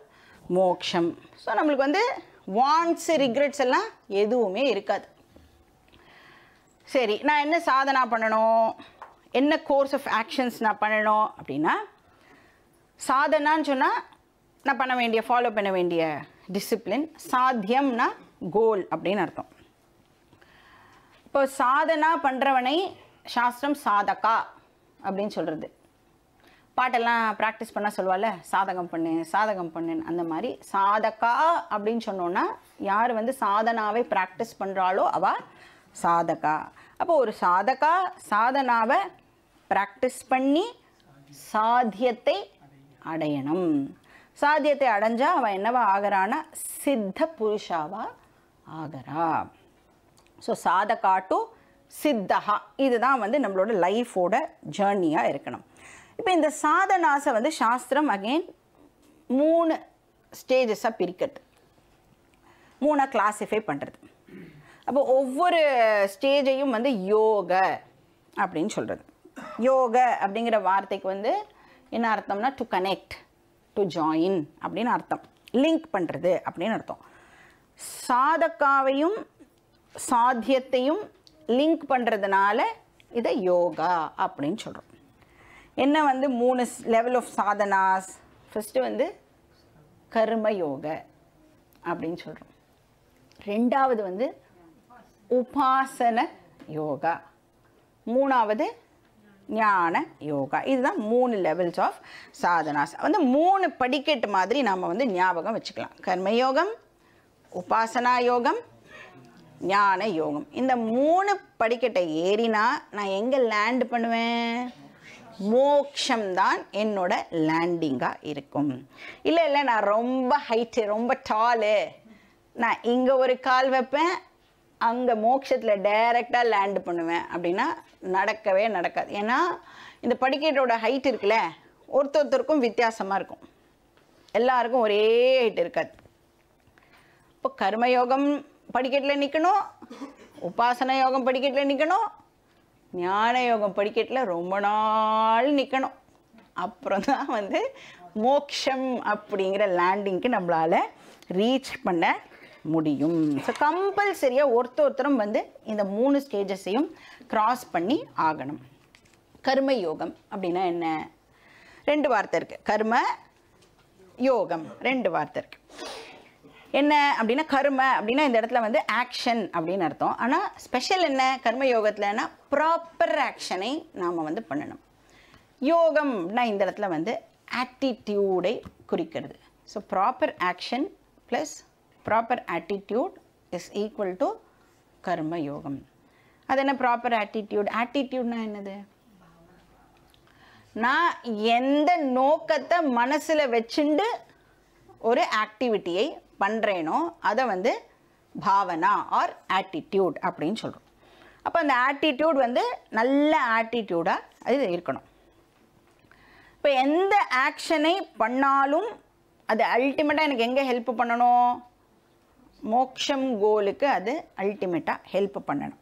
மோக்ஷம் ஸோ நம்மளுக்கு வந்து வாண்ட்ஸ் ரிக்ரெட்ஸ் எல்லாம் எதுவுமே இருக்காது சரி நான் என்ன சாதனா பண்ணணும் என்ன கோர்ஸ் ஆஃப் ஆக்ஷன்ஸ் நான் பண்ணணும் அப்படின்னா சாதனான்னு சொன்னால் நான் பண்ண வேண்டிய ஃபாலோ பண்ண வேண்டிய டிசிப்ளின் சாத்தியம்னா கோல் அப்படின்னு அர்த்தம் இப்போ சாதனா பண்ணுறவனை சாஸ்திரம் சாதகா அப்படின்னு சொல்கிறது பாட்டெல்லாம் ப்ராக்டிஸ் பண்ணால் சொல்லுவாள் சாதகம் பண்ணு சாதகம் பண்ணுன்னு அந்த மாதிரி சாதகா அப்படின்னு சொன்னோன்னா யார் வந்து சாதனாவை ப்ராக்டிஸ் பண்ணுறாளோ அவள் சாதகா அப்போ ஒரு சாதகா சாதனாவை ப்ராக்டிஸ் பண்ணி சாத்தியத்தை அடையணும் சாத்தியத்தை அடைஞ்சால் அவன் என்னவா ஆகிறான்னா சித்த புருஷாவா ஆகிறா ஸோ சாதகா டு சித்தகா இதுதான் வந்து நம்மளோட லைஃபோட ஜேர்னியாக இருக்கணும் இப்போ இந்த சாதனாசை வந்து சாஸ்திரம் அகெயின் மூணு ஸ்டேஜஸாக பிரிக்கிறது மூணாக கிளாஸிஃபை பண்ணுறது அப்போ ஒவ்வொரு ஸ்டேஜையும் வந்து யோக அப்படின்னு சொல்கிறது யோக அப்படிங்கிற வார்த்தைக்கு வந்து என்ன அர்த்தம்னா டு கனெக்ட் டு ஜாயின் அப்படின்னு அர்த்தம் லிங்க் பண்ணுறது அப்படின்னு அர்த்தம் சாதக்காவையும் சாத்தியத்தையும் லிங்க் பண்ணுறதுனால இதை யோகா அப்படின்னு சொல்கிறோம் என்ன வந்து மூணு லெவல் ஆஃப் சாதனாஸ் ஃபஸ்ட்டு வந்து கர்ம யோக அப்படின்னு சொல்கிறோம் ரெண்டாவது வந்து உபாசன யோகா மூணாவது ஞான யோகா இதுதான் மூணு லெவல்ஸ் ஆஃப் சாதனாஸ் வந்து மூணு படிக்கட்டு மாதிரி நாம் வந்து ஞாபகம் வச்சுக்கலாம் கர்மயோகம் உபாசனா யோகம் ஞான யோகம் இந்த மூணு படிக்கட்டை ஏறினா நான் எங்கே லேண்ட் பண்ணுவேன் மோக்ஷம்தான் என்னோட லேண்டிங்காக இருக்கும் இல்லை இல்லை நான் ரொம்ப ஹைட்டு ரொம்ப டாலு நான் இங்கே ஒரு கால் வைப்பேன் அங்கே மோட்சத்தில் டைரெக்டாக லேண்டு பண்ணுவேன் அப்படின்னா நடக்கவே நடக்காது ஏன்னா இந்த படிக்கட்டோட ஹைட் இருக்குல்ல ஒருத்தருக்கும் வித்தியாசமாக இருக்கும் எல்லாருக்கும் ஒரே ஹைட் இருக்காது இப்போ கர்மயோகம் படிக்கட்டில் நிற்கணும் உபாசன யோகம் படிக்கட்டில் நிற்கணும் ஞான யோகம் படிக்கட்டில் ரொம்ப நாள் நிற்கணும் அப்புறம் தான் வந்து மோக்ஷம் அப்படிங்கிற லேண்டிங்க்கு நம்மளால் ரீச் பண்ண முடியும் ஸோ கம்பல்சரியாக ஒருத்த ஒருத்தரும் வந்து இந்த மூணு ஸ்டேஜஸையும் க்ராஸ் பண்ணி ஆகணும் கர்ம யோகம் அப்படின்னா என்ன ரெண்டு வார்த்தை இருக்குது கர்ம யோகம் ரெண்டு வார்த்தை இருக்குது என்ன அப்படின்னா கர்ம அப்படின்னா இந்த இடத்துல வந்து ஆக்ஷன் அப்படின்னு அர்த்தம் ஆனால் ஸ்பெஷல் என்ன கர்ம யோகத்தில்னா ப்ராப்பர் ஆக்ஷனை நாம் வந்து பண்ணணும் அப்படின்னா இந்த இடத்துல வந்து ஆட்டிடியூடை குறிக்கிறது so proper action plus proper attitude is equal to கர்ம யோகம் அது என்ன ப்ராப்பர் ஆட்டிடியூட் ஆட்டிடியூட்னா என்னது நான் எந்த நோக்கத்தை மனசில் வச்சுண்டு ஒரு ஆக்டிவிட்டியை பண்ணுறேனோ அதை வந்து பாவனா ஆர் ஆட்டிடியூட் அப்படின்னு சொல்கிறோம் அப்போ அந்த ஆட்டிடியூட் வந்து நல்ல ஆட்டிடியூடாக இது இருக்கணும் இப்போ எந்த ஆக்ஷனை பண்ணாலும் அது அல்டிமேட்டாக எனக்கு எங்கே ஹெல்ப் பண்ணணும் மோக்ஷம் கோலுக்கு அது அல்டிமேட்டாக ஹெல்ப் பண்ணணும்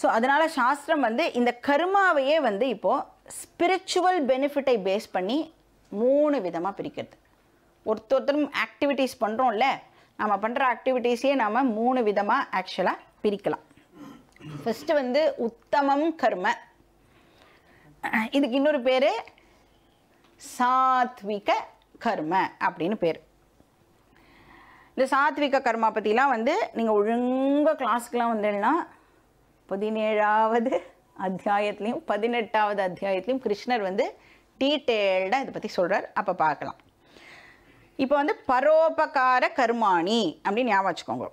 ஸோ அதனால் சாஸ்திரம் வந்து இந்த கர்மாவையே வந்து இப்போது ஸ்பிரிச்சுவல் பெனிஃபிட்டை பேஸ் பண்ணி மூணு விதமாக பிரிக்கிறது ஒருத்த ஒருத்தரும் ஆக்டிவிட்டீஸ் பண்ணுறோம்ல நம்ம பண்ணுற ஆக்டிவிட்டீஸே நம்ம மூணு விதமாக ஆக்சுவலாக பிரிக்கலாம் ஃபஸ்ட்டு வந்து உத்தமம் கர்ம இதுக்கு இன்னொரு பேர் சாத்விக கர்ம அப்படின்னு பேர் இந்த சாத்விக கர்மா பற்றிலாம் வந்து நீங்கள் ஒழுங்காக கிளாஸுக்கெலாம் வந்தீங்கன்னா பதினேழாவது அத்தியாயத்துலேயும் பதினெட்டாவது அத்தியாயத்துலேயும் கிருஷ்ணர் வந்து டீட்டெயில்டாக இதை பற்றி சொல்கிறார் அப்போ பார்க்கலாம் இப்போ வந்து பரோபகார கர்மாணி அப்படின்னு ஞாபகம் வச்சுக்கோங்க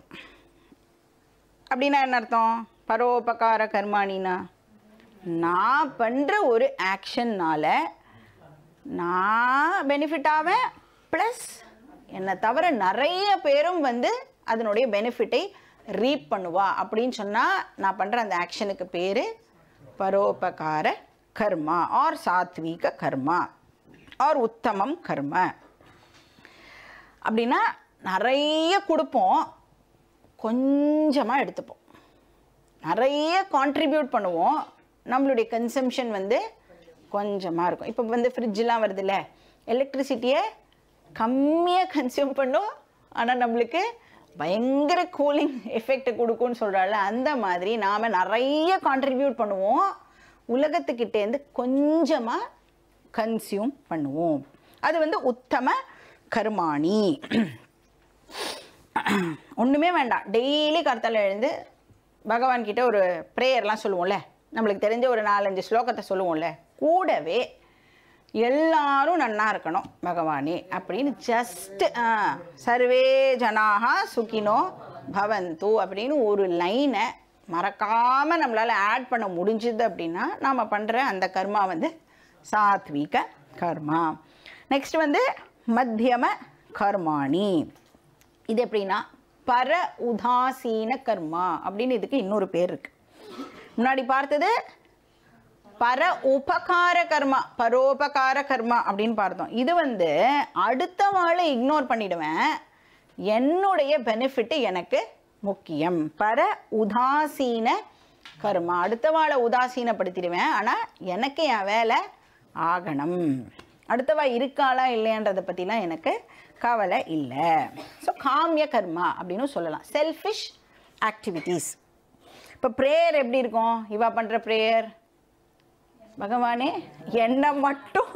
அப்படின்னா என்ன அர்த்தம் பரோபகார கர்மாணினா நான் பண்ணுற ஒரு ஆக்ஷன்னால் நான் பெனிஃபிட் ஆவேன் ப்ளஸ் என்னை தவிர நிறைய பேரும் வந்து அதனுடைய பெனிஃபிட்டை ரீப் பண்ணுவா அப்படின்னு சொன்னால் நான் பண்ணுற அந்த ஆக்ஷனுக்கு பேர் பரோபகார கர்மா ஆர் சாத்வீக கர்மா ஆர் உத்தமம் கர்மா அப்படின்னா நிறைய கொடுப்போம் கொஞ்சமாக எடுத்துப்போம் நிறைய கான்ட்ரிபியூட் பண்ணுவோம் நம்மளுடைய கன்சம்ஷன் வந்து கொஞ்சமாக இருக்கும் இப்போ வந்து ஃப்ரிட்ஜெலாம் வருதுல்ல எலக்ட்ரிசிட்டியை கம்மியாக கன்சியூம் பண்ணும் ஆனால் நம்மளுக்கு பயங்கர கூலிங் எஃபெக்ட் கொடுக்கும்னு சொல்கிறாள் அந்த மாதிரி நாம் நிறைய கான்ட்ரிபியூட் பண்ணுவோம் உலகத்துக்கிட்டேருந்து கொஞ்சமாக கன்சியூம் பண்ணுவோம் அது வந்து உத்தம கருமாணி ஒன்றுமே வேண்டாம் டெய்லி கருத்தால் எழுந்து பகவான்கிட்ட ஒரு ப்ரேயர்லாம் சொல்லுவோம்ல நம்மளுக்கு தெரிஞ்ச ஒரு நாலஞ்சு ஸ்லோகத்தை சொல்லுவோம்ல கூடவே எல்லாரும் நன்னா இருக்கணும் பகவானே அப்படின்னு ஜஸ்ட்டு சர்வே ஜனாக சுகினோ பவந்து அப்படின்னு ஒரு லைனை மறக்காமல் நம்மளால் ஆட் பண்ண முடிஞ்சுது அப்படின்னா நாம் பண்ணுற அந்த கர்மா வந்து சாத்வீக கர்மா நெக்ஸ்ட் வந்து மத்தியம கர்மாணி இது எப்படின்னா பர உதாசீன கர்மா அப்படின்னு இதுக்கு இன்னொரு பேர் இருக்கு முன்னாடி பார்த்தது பர உபகார கர்மா பரோபகார கர்மா அப்படின்னு பார்த்தோம் இது வந்து அடுத்த வாழை இக்னோர் பண்ணிடுவேன் என்னுடைய பெனிஃபிட்டு எனக்கு முக்கியம் பர உதாசீன கர்மா அடுத்த வாழை உதாசீனப்படுத்திடுவேன் ஆனால் எனக்கு என் வேலை ஆகணும் அடுத்தவா இருக்காளா இல்லையான்றதை பற்றிலாம் எனக்கு கவலை இல்லை ஸோ காமிய கர்மா அப்படின்னு சொல்லலாம் செல்ஃபிஷ் ஆக்டிவிட்டீஸ் இப்போ ப்ரேயர் எப்படி இருக்கும் இவா பண்ணுற ப்ரேயர் பகவானே என்னை மட்டும்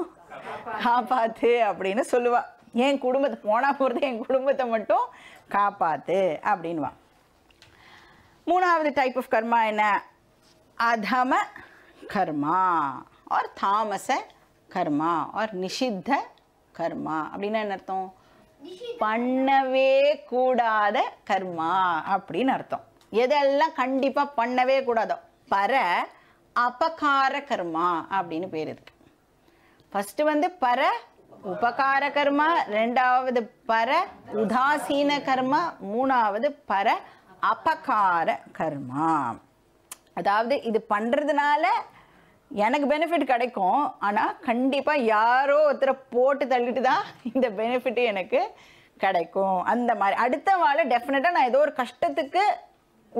காப்பாத்து அப்படின்னு சொல்லுவா என் குடும்பத்தை போனால் போகிறது என் குடும்பத்தை மட்டும் காப்பாத்து அப்படின்வா மூணாவது டைப் ஆஃப் கர்மா என்ன அதம கர்மா ஆர் தாமச கர்மா ஆர் நிஷித்த கர்மா அப்படின்னா என்ன அர்த்தம் பண்ணவே கூடாத கர்மா அப்படின்னு அர்த்தம் எதெல்லாம் கண்டிப்பாக பண்ணவே கூடாதோ பர அபகார கர்மா அப்படின்னு பேர் இருக்கு ஃபஸ்ட்டு வந்து பர உபகார கர்மா ரெண்டாவது பர உதாசீன கர்மா மூணாவது பர அபகார கர்மா அதாவது இது பண்ணுறதுனால எனக்கு பெனிஃபிட் கிடைக்கும் ஆனால் கண்டிப்பாக யாரோ ஒருத்தரை போட்டு தள்ளிட்டு தான் இந்த பெனிஃபிட்டு எனக்கு கிடைக்கும் அந்த மாதிரி அடுத்த வாழை டெஃபினட்டாக நான் ஏதோ ஒரு கஷ்டத்துக்கு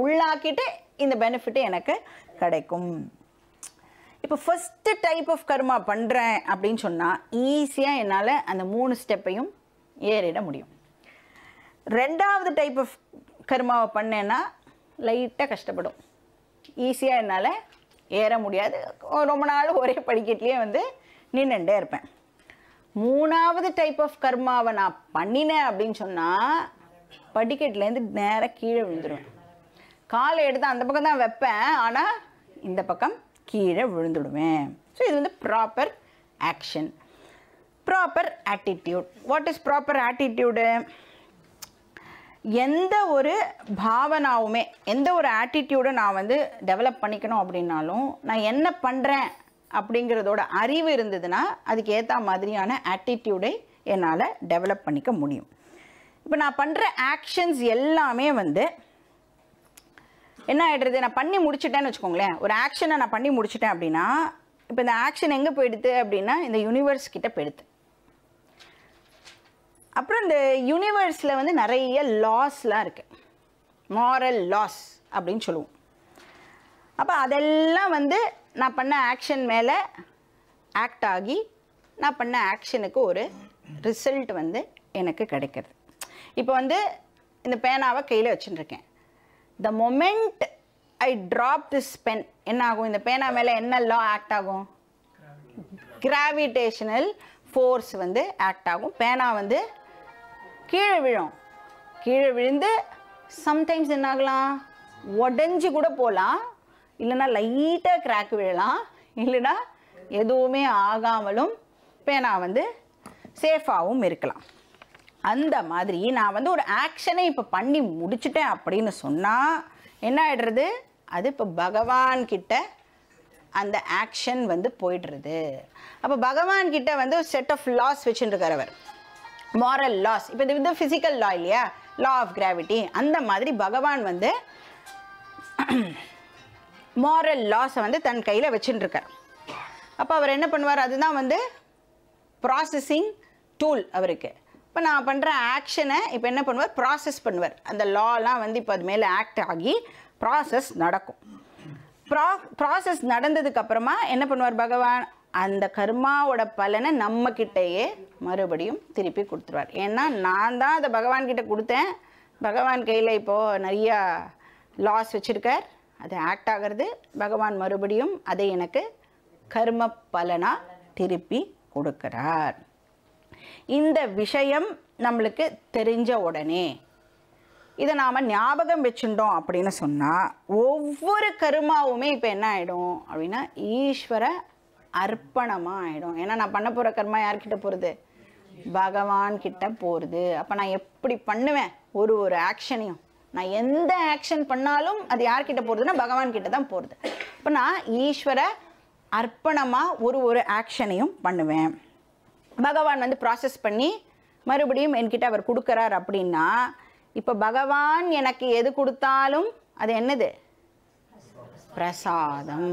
உள்ளாக்கிட்டு இந்த பெனிஃபிட்டு எனக்கு கிடைக்கும் இப்போ ஃபஸ்ட்டு டைப் ஆஃப் கர்மா பண்ணுறேன் அப்படின்னு சொன்னால் ஈஸியாக என்னால் அந்த மூணு ஸ்டெப்பையும் ஏறிட முடியும் ரெண்டாவது டைப் ஆஃப் கர்மாவை பண்ணேன்னா லைட்டாக கஷ்டப்படும் ஈஸியாக என்னால் ஏற முடியாது ரொம்ப நாள் ஒரே படிக்கட்லேயே வந்து நின்றுட்டே இருப்பேன் மூணாவது டைப் ஆஃப் கர்மாவை நான் பண்ணினேன் அப்படின்னு சொன்னால் படிக்கட்டுலேருந்து நேராக கீழே விழுந்துருவேன் காலை எடுத்து அந்த பக்கம் தான் வைப்பேன் ஆனால் இந்த பக்கம் கீழே விழுந்துடுவேன் ஸோ இது வந்து proper action proper attitude what is proper attitude எந்த ஒரு பாவனாவுமே எந்த ஒரு ஆட்டிடியூடை நான் வந்து டெவலப் பண்ணிக்கணும் அப்படின்னாலும் நான் என்ன பண்ணுறேன் அப்படிங்கிறதோட அறிவு இருந்ததுன்னா அதுக்கு ஏற்ற மாதிரியான ஆட்டிடியூடை என்னால் டெவலப் பண்ணிக்க முடியும் இப்போ நான் பண்ணுற ஆக்ஷன்ஸ் எல்லாமே வந்து என்ன ஆகிடுறது நான் பண்ணி முடிச்சிட்டேன்னு வச்சுக்கோங்களேன் ஒரு ஆக்ஷனை நான் பண்ணி முடிச்சிட்டேன் அப்படின்னா இப்போ இந்த ஆக்ஷன் எங்கே போயிடுது அப்படின்னா இந்த யூனிவர்ஸ் கிட்டே போயிடுது அப்புறம் இந்த யூனிவர்ஸில் வந்து நிறைய லாஸ்லாம் இருக்குது மாரல் லாஸ் அப்படின்னு சொல்லுவோம் அப்போ அதெல்லாம் வந்து நான் பண்ண ஆக்ஷன் மேலே ஆக்ட் ஆகி நான் பண்ண ஆக்ஷனுக்கு ஒரு ரிசல்ட் வந்து எனக்கு கிடைக்கிறது இப்போ வந்து இந்த பேனாவை கையில் வச்சுட்டுருக்கேன் the moment I drop this pen என்ன ஆகும் இந்த பேனா மேலே என்ன லா ஆக்ட் ஆகும் கிராவிடேஷனல் ஃபோர்ஸ் வந்து ஆக்ட் ஆகும் பேனா வந்து கீழே விழும் கீழே விழுந்து சம்டைம்ஸ் என்னாகலாம் உடஞ்சி கூட போகலாம் இல்லைனா லைட்டாக கிராக் விழலாம் இல்லைனா எதுவுமே ஆகாமலும் பேனா வந்து சேஃபாகவும் இருக்கலாம் அந்த மாதிரி நான் வந்து ஒரு ஆக்ஷனை இப்போ பண்ணி முடிச்சுட்டேன் அப்படின்னு சொன்னால் என்ன ஆகிடுறது அது இப்போ பகவான்கிட்ட அந்த ஆக்ஷன் வந்து போயிடுறது அப்போ பகவான்கிட்ட வந்து செட் ஆஃப் லாஸ் வச்சுருக்கார் அவர் மாரல் லாஸ் இப்போ இது வந்து ஃபிசிக்கல் லா இல்லையா லா ஆஃப் கிராவிட்டி அந்த மாதிரி பகவான் வந்து மாரல் லாஸை வந்து தன் கையில் வச்சுட்டுருக்கார் அப்போ அவர் என்ன பண்ணுவார் அதுதான் வந்து ப்ராசஸிங் டூல் அவருக்கு இப்போ நான் பண்ணுற ஆக்ஷனை இப்போ என்ன பண்ணுவார் ப்ராசஸ் பண்ணுவார் அந்த லாலாம் வந்து இப்போ அது மேலே ஆக்ட் ஆகி ப்ராசஸ் நடக்கும் ப்ரா ப்ராசஸ் நடந்ததுக்கப்புறமா என்ன பண்ணுவார் பகவான் அந்த கர்மாவோட பலனை நம்மக்கிட்டேயே மறுபடியும் திருப்பி கொடுத்துருவார் ஏன்னா நான் தான் அதை பகவான்கிட்ட கொடுத்தேன் பகவான் கையில் இப்போது நிறையா லாஸ் வச்சுருக்கார் அது ஆக்ட் ஆகிறது பகவான் மறுபடியும் அதை எனக்கு கர்ம பலனாக திருப்பி கொடுக்கிறார் இந்த விஷயம் நம்மளுக்கு தெரிஞ்ச உடனே இதை நாம் ஞாபகம் வச்சுட்டோம் அப்படின்னு சொன்னால் ஒவ்வொரு கருமாவுமே இப்போ என்ன ஆகிடும் அப்படின்னா ஈஸ்வர அர்ப்பணமாக ஆகிடும் ஏன்னா நான் பண்ண போகிற கர்மா யார்கிட்ட போகிறது பகவான் கிட்ட போகிறது அப்போ நான் எப்படி பண்ணுவேன் ஒரு ஒரு ஆக்ஷனையும் நான் எந்த ஆக்ஷன் பண்ணாலும் அது யார்கிட்ட போகிறதுனா பகவான் கிட்ட தான் போகிறது இப்போ நான் ஈஸ்வர அர்ப்பணமாக ஒரு ஒரு ஆக்ஷனையும் பண்ணுவேன் பகவான் வந்து ப்ராசஸ் பண்ணி மறுபடியும் என்கிட்ட அவர் கொடுக்குறார் அப்படின்னா இப்போ பகவான் எனக்கு எது கொடுத்தாலும் அது என்னது பிரசாதம்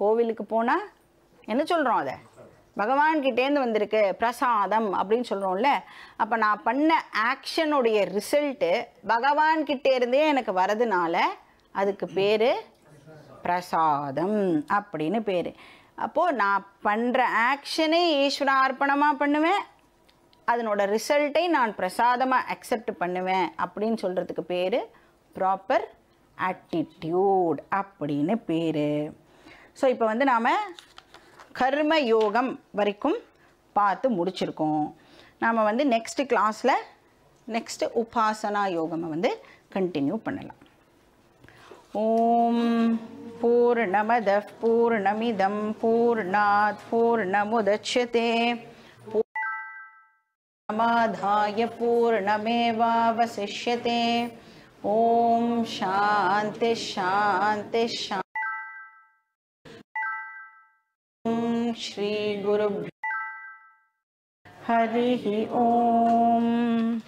கோவிலுக்கு போனால் என்ன சொல்கிறோம் அதை பகவான்கிட்டேருந்து வந்திருக்கு பிரசாதம் அப்படின்னு சொல்கிறோம்ல அப்போ நான் பண்ண ஆக்ஷனுடைய ரிசல்ட்டு பகவான்கிட்டேருந்தே எனக்கு வரதுனால அதுக்கு பேர் பிரசாதம் அப்படின்னு பேர் அப்போது நான் பண்ணுற ஆக்ஷனே ஈஸ்வர அர்ப்பணமாக பண்ணுவேன் அதனோட ரிசல்ட்டை நான் பிரசாதமாக அக்செப்ட் பண்ணுவேன் அப்படின்னு சொல்கிறதுக்கு பேர் ப்ராப்பர் ஆட்டிடியூட் அப்படின்னு பேர் ஸோ இப்போ வந்து நாம் கர்ம யோகம் வரைக்கும் பார்த்து முடிச்சிருக்கோம் நாம் வந்து நெக்ஸ்ட்டு கிளாஸில் நெக்ஸ்ட்டு உபாசனா யோகம் வந்து கண்டினியூ பண்ணலாம் ஓம் பூர்ணமத பூர்ணமிதம் பூர்ணாத் பூர்ணமுதட்சதே பூர்ணமாதாய பூர்ணமேவாவசிஷ்யதே ஓம் சாந்தி சாந்தி சாந்தி श्रीगुरु हरिः ओम्